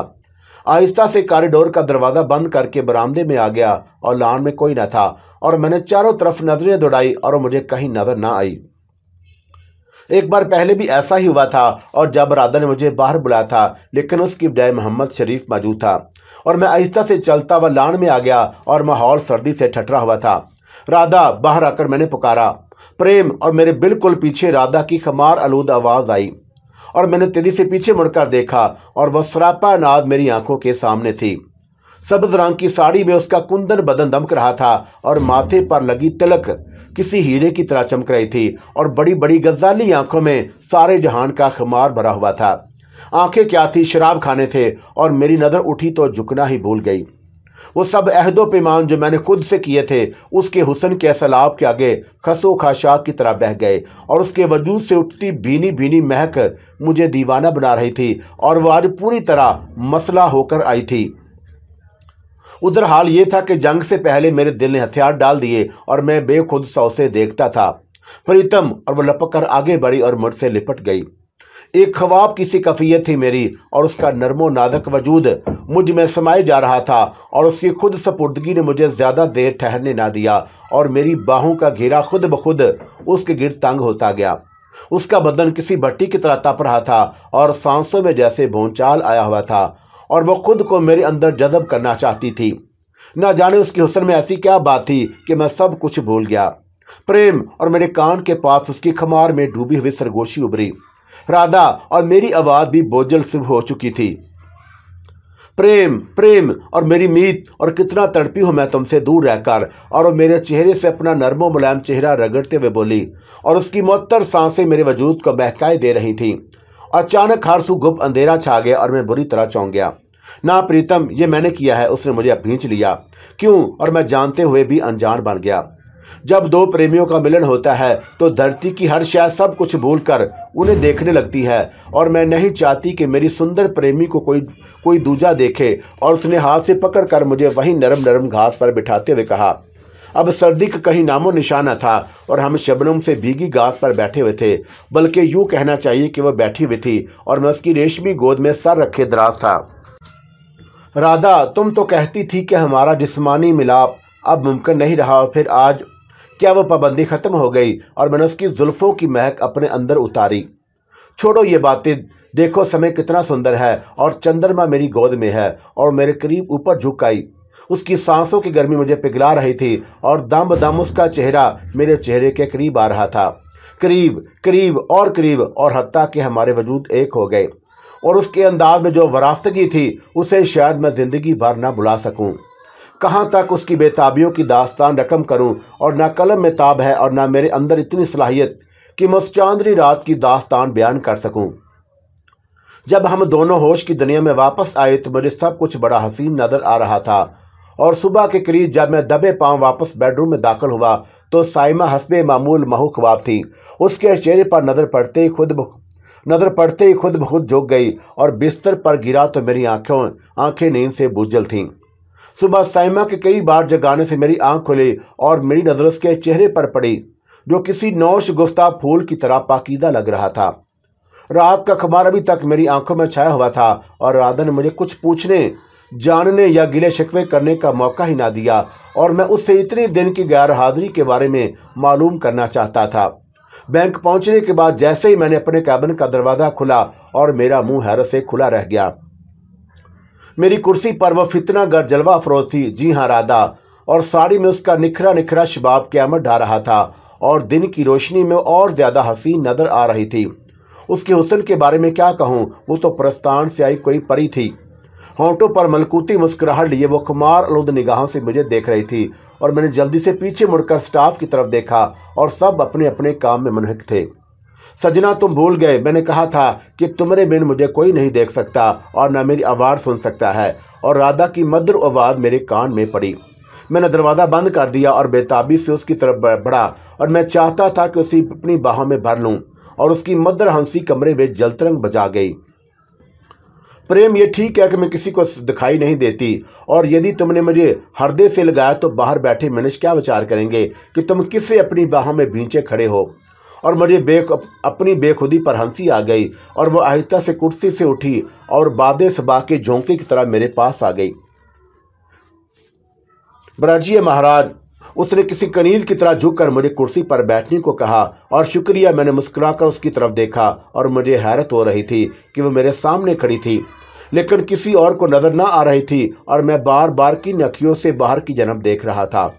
आहिस्ता से कॉरिडोर का दरवाज़ा बंद करके बरामदे में आ गया और लान में कोई न था और मैंने चारों तरफ नज़रें दौड़ाई और मुझे कहीं नज़र ना आई एक बार पहले भी ऐसा ही हुआ था और जब राधा ने मुझे बाहर बुलाया था लेकिन उसकी बजाय मोहम्मद शरीफ मौजूद था और मैं आहिस्ता से चलता हुआ लान में आ गया और माहौल सर्दी से ठटरा हुआ था राधा बाहर आकर मैंने पुकारा प्रेम और मेरे बिल्कुल पीछे राधा की खमार आलूद आवाज़ आई और मैंने तेजी से पीछे मुड़कर देखा और वह सरापा अनाज मेरी आंखों के सामने थी सब्ज रंग की साड़ी में उसका कुंदन बदन दमक रहा था और माथे पर लगी तिलक किसी हीरे की तरह चमक रही थी और बड़ी बड़ी गजाली आंखों में सारे जहान का खमार भरा हुआ था आंखें क्या थी शराब खाने थे और मेरी नज़र उठी तो झुकना ही भूल गई वो सब अहदो पैमान जो मैंने खुद से किए थे उसके हुसन के सलाब के आगे खसो खाशा की तरह बह गए और उसके वजूद से उठती भीनी भीनी महक मुझे दीवाना बना रही थी और वह आज पूरी तरह मसला होकर आई थी उधर हाल ये था कि जंग से पहले मेरे दिल ने हथियार डाल दिए और मैं बेखुद सौ से देखता था प्रीतम और वह लपक कर आगे बढ़ी और मुझसे लिपट गई एक ख्वाब की सी कफियत थी मेरी और उसका नरमो नादक वजूद मुझ में समाये जा रहा था और उसकी खुद सपुर्दगी ने मुझे ज़्यादा देर ठहरने ना दिया और मेरी बाहों का घेरा खुद ब खुद उसके गिर तंग होता गया उसका बदन किसी भट्टी की तरह तप रहा था और सांसों में जैसे भोंचाल आया हुआ था और वो खुद को मेरे अंदर जजब करना चाहती थी ना जाने उसके हुसन में ऐसी क्या बात थी कि मैं सब कुछ भूल गया प्रेम और मेरे कान के पास उसकी खमार में डूबी हुई सरगोशी उभरी राधा और मेरी आवाज़ भी बोझल सिर्फ हो चुकी थी प्रेम प्रेम और मेरी मीत और कितना तड़पी हूँ मैं तुमसे दूर रहकर और वो मेरे चेहरे से अपना नरमो मुलायम चेहरा रगड़ते हुए बोली और उसकी मोत्तर सांसें मेरे वजूद को बहकाए दे रही थीं अचानक खारसू गुप्त अंधेरा छा गया और मैं बुरी तरह चौंक गया ना प्रीतम ये मैंने किया है उसने मुझे भींच लिया क्यों और मैं जानते हुए भी अनजान बन गया जब दो प्रेमियों का मिलन होता है तो धरती की हर शायद सब कुछ भूलकर उन्हें देखने लगती है और मैं नहीं चाहती कि मेरी सुंदर प्रेमी को कोई कोई दूजा देखे और उसने हाथ से पकड़कर मुझे वहीं नरम नरम घास पर बिठाते हुए कहा अब सर्दी का कहीं नामो निशाना था और हम शबनम से भीगी घास पर बैठे हुए थे बल्कि यूँ कहना चाहिए कि वह बैठी हुई थी और मैं उसकी रेशमी गोद में सर रखे दराज था राधा तुम तो कहती थी कि हमारा जिसमानी मिलाप अब मुमकिन नहीं रहा फिर आज क्या वह पाबंदी ख़त्म हो गई और मैंने उसकी जुल्फ़ों की महक अपने अंदर उतारी छोड़ो ये बातें देखो समय कितना सुंदर है और चंद्रमा मेरी गोद में है और मेरे करीब ऊपर झुक आई उसकी सांसों की गर्मी मुझे पिघला रही थी और दम दम उसका चेहरा मेरे चेहरे के करीब आ रहा था करीब करीब और करीब और हती के हमारे वजूद एक हो गए और उसके अंदाज में जो वराफ्तगी थी उसे शायद मैं ज़िंदगी भर ना बुला सकूं कहाँ तक उसकी बेताबियों की दास्तान रकम करूं और ना कलम में ताब है और ना मेरे अंदर इतनी सलाहियत कि मैं उस चांदनी रात की दास्तान बयान कर सकूं जब हम दोनों होश की दुनिया में वापस आए तो मुझे सब कुछ बड़ा हसीन नज़र आ रहा था और सुबह के करीब जब मैं दबे पांव वापस बेडरूम में दाखिल हुआ तो साइमा हसब मामूल महू ख्वाब थी उसके चेहरे पर नज़र पड़ते ही खुद नज़र पड़ते ही खुद बहुत झुक गई और बिस्तर पर गिरा तो मेरी आंखों आंखें नींद से बुझल थीं सुबह साइमा के कई बार जगाने से मेरी आंख खुली और मेरी नज़र उसके चेहरे पर पड़ी जो किसी नौश गुफ्ता फूल की तरह पाकिदा लग रहा था रात का अखबार अभी तक मेरी आंखों में छाया हुआ था और राधा ने मुझे कुछ पूछने जानने या गिले शिकवे करने का मौका ही ना दिया और मैं उससे इतने दिन की गैर हाजिरी के बारे में मालूम करना चाहता था बैंक पहुंचने के बाद जैसे ही मैंने अपने कैबिन का दरवाज़ा खुला और मेरा मुंह हैरत से खुला रह गया मेरी कुर्सी पर वह फितना गर जलवा फरोज थी जी हाँ राधा और साड़ी में उसका निखरा निखरा शबाब क्यामत ढा रहा था और दिन की रोशनी में और ज़्यादा हसीन नज़र आ रही थी उसके हुसन के बारे में क्या कहूँ वो तो प्रस्तान से आई कोई परी थी होंठों पर मलकूती मुस्कुराहट लिए वो खुमार आलूद निगाहों से मुझे देख रही थी और मैंने जल्दी से पीछे मुड़कर स्टाफ की तरफ देखा और सब अपने अपने काम में मनहक थे सजना तुम भूल गए मैंने कहा था कि तुम्हारे बिन मुझे कोई नहीं देख सकता और न मेरी आवाज़ सुन सकता है और राधा की मधुर आवाज़ मेरे कान में पड़ी मैंने दरवाज़ा बंद कर दिया और बेताबी से उसकी तरफ बढ़ा और मैं चाहता था कि उसे अपनी बाहों में भर लूँ और उसकी मदर हंसी कमरे में जलतरंग बजा गई प्रेम ये ठीक है कि मैं किसी को दिखाई नहीं देती और यदि तुमने मुझे हृदय से लगाया तो बाहर बैठे मनुष्य क्या विचार करेंगे कि तुम किससे अपनी बाहों में भींचे खड़े हो और मुझे बे अपनी बेखुदी पर हंसी आ गई और वह आहिस्ता से कुर्सी से उठी और बादे सबा के झोंके की तरह मेरे पास आ गई ब्राजीय महाराज उसने किसी कनीज की तरह झुककर मुझे कुर्सी पर बैठने को कहा और शुक्रिया मैंने मुस्कुराकर उसकी तरफ देखा और मुझे हैरत हो रही थी कि वह मेरे सामने खड़ी थी लेकिन किसी और को नज़र ना आ रही थी और मैं बार बार की नखियों से बाहर की जन्म देख रहा था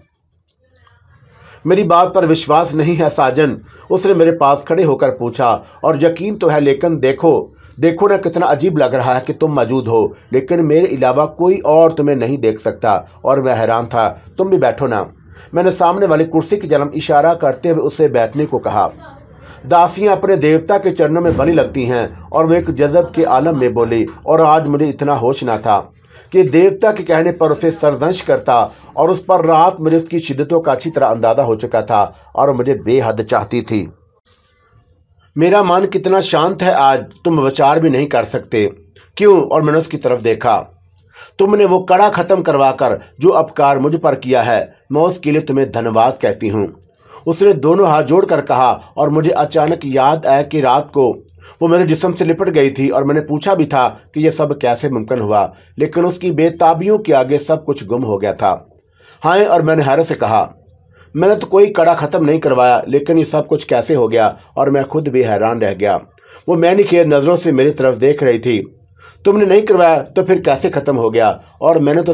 मेरी बात पर विश्वास नहीं है साजन उसने मेरे पास खड़े होकर पूछा और यकीन तो है लेकिन देखो देखो ना कितना अजीब लग रहा है कि तुम मौजूद हो लेकिन मेरे अलावा कोई और तुम्हें नहीं देख सकता और मैं हैरान था तुम भी बैठो ना मैंने सामने वाली कुर्सी की जन्म इशारा करते हुए उसे बैठने को कहा दासियां अपने देवता के चरणों में बनी लगती हैं और वह एक जजब के आलम में बोली और आज मुझे इतना होश ना था कि देवता के कहने पर उसे सरदंश करता और उस पर रात मुझे उसकी शिद्दतों का अच्छी तरह अंदाजा हो चुका था और मुझे बेहद चाहती थी मेरा मन कितना शांत है आज तुम विचार भी नहीं कर सकते क्यों और मैंने उसकी तरफ देखा तुमने वो कड़ा ख़त्म करवाकर जो अपकार मुझ पर किया है मैं उसके लिए तुम्हें धन्यवाद कहती हूँ उसने दोनों हाथ जोड़कर कहा और मुझे अचानक याद आया कि रात को वो मेरे जिसम से लिपट गई थी और मैंने पूछा भी था कि यह सब कैसे मुमकिन हुआ लेकिन उसकी बेताबियों के आगे सब कुछ गुम हो गया था हाँ और मैंने हैरत से कहा मैंने तो कोई कड़ा ख़त्म नहीं करवाया लेकिन ये सब कुछ कैसे हो गया और मैं खुद भी हैरान रह गया वो मैंने खेर नज़रों से मेरी तरफ देख रही थी तुमने नहीं करवाया तो फिर कैसे ख़त्म हो गया और मैंने तो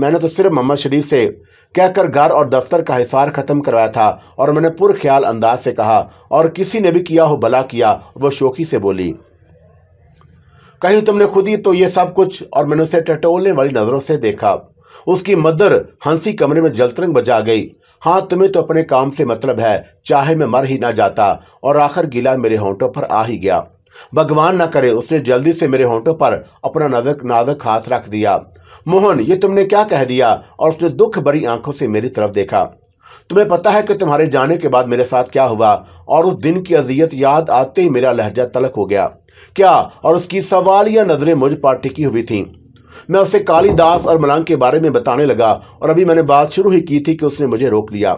मैंने तो सिर्फ मोहम्मद शरीफ से कहकर घर और दफ्तर का हिसार ख़त्म करवाया था और मैंने ख्याल अंदाज से कहा और किसी ने भी किया हो भला किया वो शोखी से बोली कहीं तुमने खुद ही तो ये सब कुछ और मैंने उसे टटोलने वाली नज़रों से देखा उसकी मदर हंसी कमरे में जलतरंग बजा गई हाँ तुम्हें तो अपने काम से मतलब है चाहे मैं मर ही ना जाता और आखिर गिला मेरे होंठों पर आ ही गया भगवान ना करे उसने जल्दी से मेरे होंठों पर अपना नाजक नाजक हाथ रख दिया मोहन ये तुमने क्या कह दिया और उसने दुख भरी आंखों से मेरी तरफ देखा तुम्हें पता है कि तुम्हारे जाने के बाद मेरे साथ क्या हुआ और उस दिन की अजियत याद आते ही मेरा लहजा तलक हो गया क्या और उसकी सवालिया नज़रें मुझ पर टिकी हुई थीं मैं उसे कालीदास और मलांग के बारे में बताने लगा और अभी मैंने बात शुरू ही की थी कि उसने मुझे रोक लिया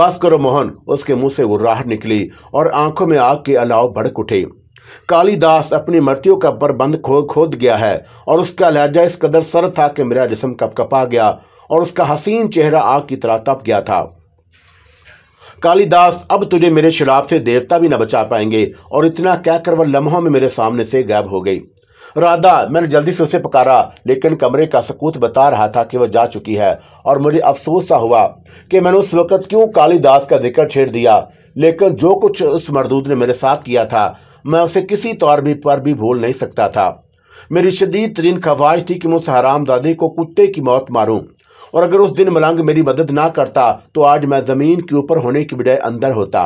बस करो मोहन उसके मुंह से गुर्राहट निकली और आंखों में आग के अलाव भड़क उठे कालीदास अपनी मृत्यु का प्रबंध खो खोद गया है और उसका लहजा इस कदर सर था कि मेरा जिसम कप कपा गया और उसका हसीन चेहरा आग की तरह तप गया था कालीदास अब तुझे मेरे शराब से देवता भी न बचा पाएंगे और इतना कहकर वह लम्हों में मेरे सामने से गायब हो गई राधा मैंने जल्दी से उसे पकारा लेकिन कमरे का सकूत बता रहा था कि वह जा चुकी है और मुझे अफसोस सा हुआ कि मैंने उस वक़्त क्यों कालीदास का जिक्र छेड़ दिया लेकिन जो कुछ उस मरदूद ने मेरे साथ किया था मैं उसे किसी तौर भी पर भी भूल नहीं सकता था मेरी शदीद तरीन ख्वाहिश थी कि मैं उस दादी को कुत्ते की मौत मारूं और अगर उस दिन मलंग मेरी मदद ना करता तो आज मैं ज़मीन के ऊपर होने की बजाय अंदर होता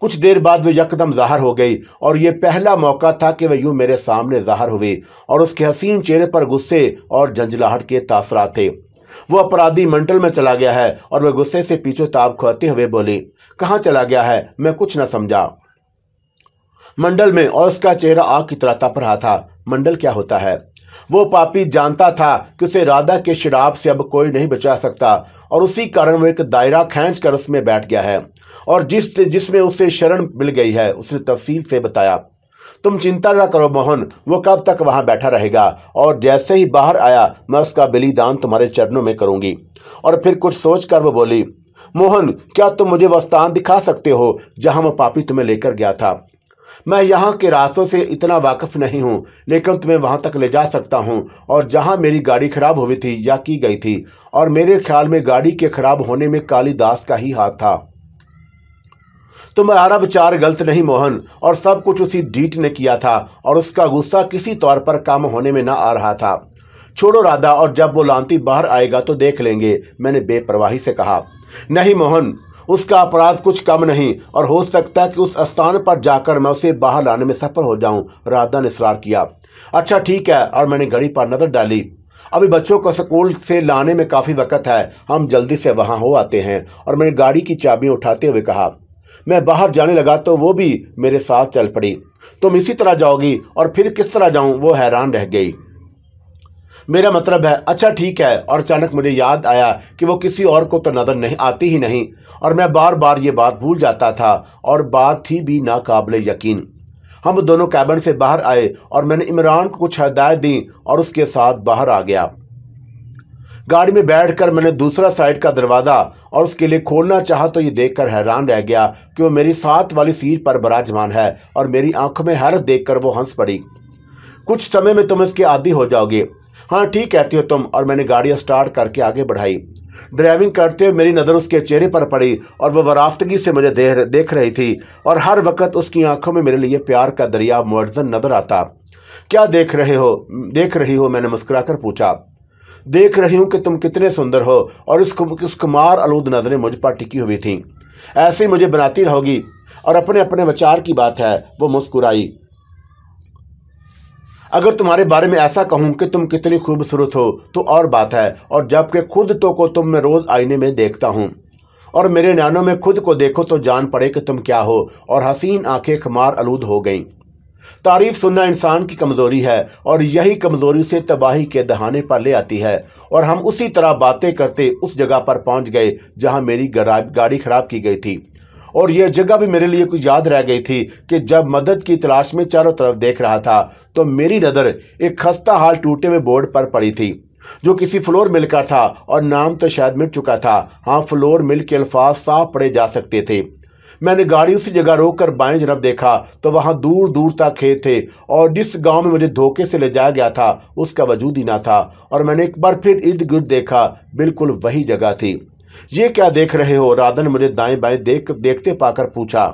कुछ देर बाद वह यकदम ज़ाहर हो गई और यह पहला मौका था कि वह यूं मेरे सामने ज़ाहर हुई और उसके हसीन चेहरे पर गुस्से और झंझलाहट के तासरा थे वो अपराधी मंटल में चला गया है और वह गुस्से से पीछे ताप खोते हुए बोली कहाँ चला गया है मैं कुछ न समझा मंडल में और उसका चेहरा आग की तरह तप रहा था मंडल क्या होता है वो पापी जानता था कि उसे राधा के शराब से अब कोई नहीं बचा सकता और उसी कारण वो एक दायरा खींच कर उसमें बैठ गया है और जिस जिसमें उसे शरण मिल गई है उसने तफसील से बताया तुम चिंता न करो मोहन वो कब तक वहाँ बैठा रहेगा और जैसे ही बाहर आया मैं उसका बलिदान तुम्हारे चरणों में करूँगी और फिर कुछ सोच कर वो बोली मोहन क्या तुम मुझे वह स्थान दिखा सकते हो जहाँ वह पापी तुम्हें लेकर गया था मैं यहाँ के रास्तों से इतना वाकिफ नहीं हूँ लेकिन तुम्हें वहाँ तक ले जा सकता हूँ और जहाँ मेरी गाड़ी खराब हुई थी या की गई थी और मेरे ख्याल में गाड़ी के खराब होने में कालीदास का ही हाथ था तुम्हारा विचार गलत नहीं मोहन और सब कुछ उसी डीट ने किया था और उसका गुस्सा किसी तौर पर काम होने में ना आ रहा था छोड़ो राधा और जब वो लांती बाहर आएगा तो देख लेंगे मैंने बेपरवाही से कहा नहीं मोहन उसका अपराध कुछ कम नहीं और हो सकता है कि उस स्थान पर जाकर मैं उसे बाहर लाने में सफल हो जाऊं राधा ने इसरार किया अच्छा ठीक है और मैंने घड़ी पर नज़र डाली अभी बच्चों को स्कूल से लाने में काफ़ी वक्त है हम जल्दी से वहाँ हो आते हैं और मैंने गाड़ी की चाबियाँ उठाते हुए कहा मैं बाहर जाने लगा तो वो भी मेरे साथ चल पड़ी तुम इसी तरह जाओगी और फिर किस तरह जाऊं वो हैरान रह गई मेरा मतलब है अच्छा ठीक है और अचानक मुझे याद आया कि वो किसी और को तो नज़र नहीं आती ही नहीं और मैं बार बार ये बात भूल जाता था और बात थी भी नाकबले यकीन हम दोनों कैबिन से बाहर आए और मैंने इमरान को कुछ हदायत दी और उसके साथ बाहर आ गया गाड़ी में बैठकर मैंने दूसरा साइड का दरवाज़ा और उसके लिए खोलना चाहा तो ये देखकर हैरान रह गया कि वो मेरी साथ वाली सीट पर बराजमान है और मेरी आंखों में हैरत देखकर वो हंस पड़ी कुछ समय में तुम इसके आदि हो जाओगे हाँ ठीक कहती हो तुम और मैंने गाड़ी स्टार्ट करके आगे बढ़ाई ड्राइविंग करते हुए मेरी नज़र उसके चेहरे पर पड़ी और वह वराफ्तगी से मुझे देख रही थी और हर वक्त उसकी आंखों में मेरे लिए प्यार का दरिया मुअर्जन नज़र आता क्या देख रहे हो देख रही हो मैंने मुस्कुराकर पूछा देख रही हूँ कि तुम कितने सुंदर हो और इस कुमार आलूद नज़रें मुझ पर टिकी हुई थीं ऐसे ही मुझे बनाती रहोगी और अपने अपने विचार की बात है वो मुस्कुराई अगर तुम्हारे बारे में ऐसा कहूँ कि तुम कितनी खूबसूरत हो तो और बात है और जबकि खुद तो को तुम मैं रोज़ आईने में देखता हूँ और मेरे नैनों में खुद को देखो तो जान पड़े कि तुम क्या हो और हसीन आंखें खमार आलूद हो गईं तारीफ सुनना इंसान की कमज़ोरी है और यही कमज़ोरी से तबाही के दहाने पर ले आती है और हम उसी तरह बातें करते उस जगह पर पहुंच गए जहां मेरी गाड़ी ख़राब की गई थी और यह जगह भी मेरे लिए कुछ याद रह गई थी कि जब मदद की तलाश में चारों तरफ देख रहा था तो मेरी नज़र एक खस्ता हाल टूटे हुए बोर्ड पर पड़ी थी जो किसी फ्लोर मिल का था और नाम तो शायद मिट चुका था हाँ फ्लोर मिल के अल्फाज साफ पड़े जा सकते थे मैंने गाड़ी उसी जगह रोक कर बाएं जनब देखा तो वहाँ दूर दूर तक खेत थे और जिस गांव में मुझे धोखे से ले जाया गया था उसका वजूद ही ना था और मैंने एक बार फिर इर्द गिर्द देखा बिल्कुल वही जगह थी ये क्या देख रहे हो राधा ने मुझे दाएँ बाएँ देख देखते पाकर पूछा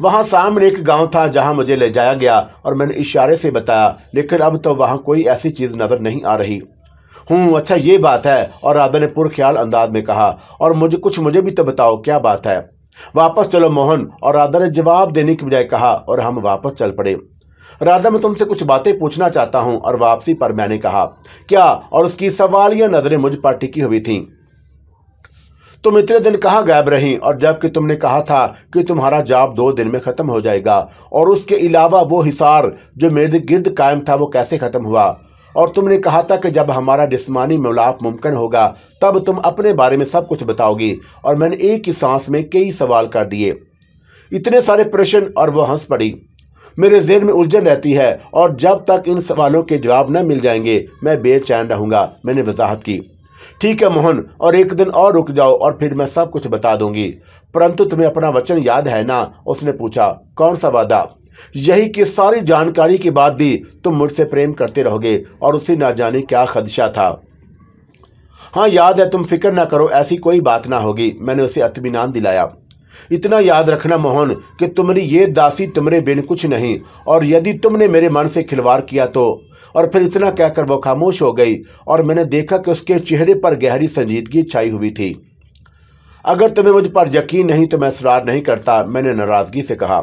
वहाँ सामने एक गांव था जहाँ मुझे ले जाया गया और मैंने इशारे से बताया लेकिन अब तो वहाँ कोई ऐसी चीज़ नज़र नहीं आ रही हूँ अच्छा ये बात है और राधा ने पुरख्याल अंदाज में कहा और मुझे कुछ मुझे भी तो बताओ क्या बात है वापस चलो मोहन और राधा ने जवाब देने की बजाय कहा और हम वापस चल पड़े राधा मैं तुमसे कुछ बातें पूछना चाहता हूं और वापसी पर मैंने कहा क्या और उसकी सवाल या नज़रें मुझ पर टिकी हुई थी तुम इतने दिन कहाँ गायब रही और जबकि तुमने कहा था कि तुम्हारा जाप दो दिन में ख़त्म हो जाएगा और उसके अलावा वो हिसार जो मेरे गिर्द कायम था वो कैसे ख़त्म हुआ और तुमने कहा था कि जब हमारा जिसमानी मिलाप मुमकिन होगा तब तुम अपने बारे में सब कुछ बताओगी और मैंने एक ही सांस में कई सवाल कर दिए इतने सारे प्रश्न और वह हंस पड़ी मेरे जेर में उलझन रहती है और जब तक इन सवालों के जवाब न मिल जाएंगे मैं बेचैन रहूँगा मैंने वजाहत की ठीक है मोहन और एक दिन और रुक जाओ और फिर मैं सब कुछ बता दूंगी परंतु तुम्हें अपना वचन याद है ना उसने पूछा कौन सा वादा यही कि सारी जानकारी के बाद भी तुम मुझसे प्रेम करते रहोगे और उसे ना जाने क्या खदशा था हाँ याद है तुम फिक्र ना करो ऐसी कोई बात ना होगी मैंने उसे अतमीनान दिलाया इतना याद रखना मोहन कि तुम्हारी ये दासी तुम्हारे बिन कुछ नहीं और यदि तुमने मेरे मन से खिलवाड़ किया तो और फिर इतना कहकर वो खामोश हो गई और मैंने देखा कि उसके चेहरे पर गहरी संजीदगी छाई हुई थी अगर तुम्हें मुझ पर यकीन नहीं तो मैं इसरार नहीं करता मैंने नाराज़गी से कहा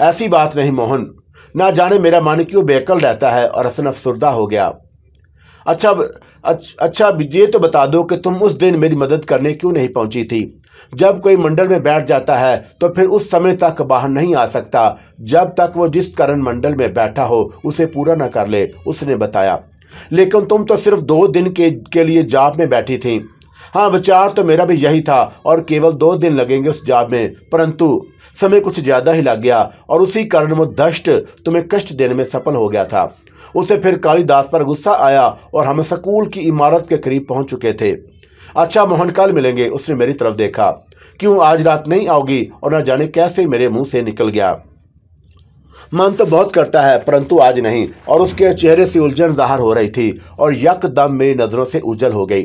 ऐसी बात नहीं मोहन ना जाने मेरा मन क्यों बेकल रहता है और हसन अफसरदा हो गया अच्छा अच्छा ये तो बता दो कि तुम उस दिन मेरी मदद करने क्यों नहीं पहुंची थी जब कोई मंडल में बैठ जाता है तो फिर उस समय तक बाहर नहीं आ सकता जब तक वो जिस कारण मंडल में बैठा हो उसे पूरा ना कर ले उसने बताया लेकिन तुम तो सिर्फ दो दिन के, के लिए जाप में बैठी थी हाँ विचार तो मेरा भी यही था और केवल दो दिन लगेंगे उस जाब में परंतु समय कुछ ज़्यादा ही लग गया और उसी कारण वो दष्ट तुम्हें कष्ट देने में सफल हो गया था उसे फिर कालीदास पर गुस्सा आया और हम स्कूल की इमारत के करीब पहुंच चुके थे अच्छा मोहन काल मिलेंगे उसने मेरी तरफ देखा क्यों आज रात नहीं आओगी और न जाने कैसे मेरे मुंह से निकल गया मन तो बहुत करता है परंतु आज नहीं और उसके चेहरे से उलझन जाहिर हो रही थी और यकदम मेरी नज़रों से उजल हो गई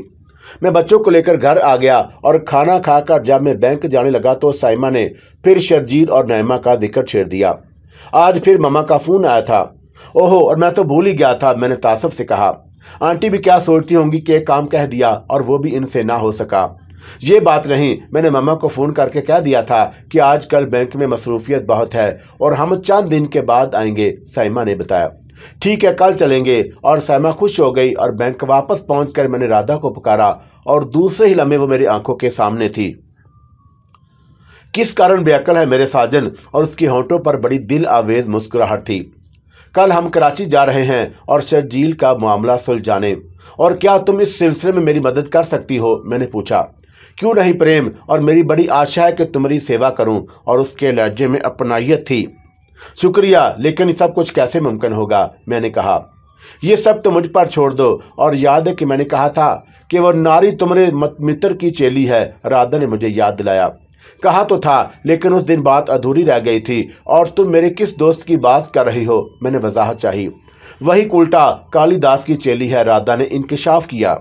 मैं बच्चों को लेकर घर आ गया और खाना खाकर जब मैं बैंक जाने लगा तो साइमा ने फिर शर्जील और नैमा का जिक्र छेड़ दिया आज फिर ममा का फ़ोन आया था ओहो और मैं तो भूल ही गया था मैंने तासफ से कहा आंटी भी क्या सोचती होंगी कि एक काम कह दिया और वो भी इनसे ना हो सका ये बात नहीं मैंने ममा को फ़ोन करके कह दिया था कि आजकल बैंक में मसरूफियत बहुत है और हम चंद दिन के बाद आएंगे साइमा ने बताया ठीक है कल चलेंगे और सैमा खुश हो गई और बैंक वापस पहुंचकर मैंने राधा को पुकारा और दूसरे ही लम्हे वो मेरी आंखों के सामने थी किस कारण बेअकल है मेरे साजन और उसकी होंठों पर बड़ी दिल आवेज मुस्कुराहट थी कल हम कराची जा रहे हैं और शर्जील का मामला सुलझाने और क्या तुम इस सिलसिले में मेरी मदद कर सकती हो मैंने पूछा क्यों नहीं प्रेम और मेरी बड़ी आशा है कि तुम्हारी सेवा करूं और उसके लहजे में अपनाइत थी शुक्रिया लेकिन सब कुछ कैसे मुमकिन होगा मैंने कहा ये सब तो मुझ पर छोड़ दो और याद है कि मैंने कहा था कि वह नारी तुम्हारे मित्र की चेली है राधा ने मुझे याद दिलाया कहा तो था लेकिन उस दिन बात अधूरी रह गई थी और तुम मेरे किस दोस्त की बात कर रही हो मैंने वजाहत चाही वही उल्टा कालीदास की चेली है राधा ने इंकशाफ किया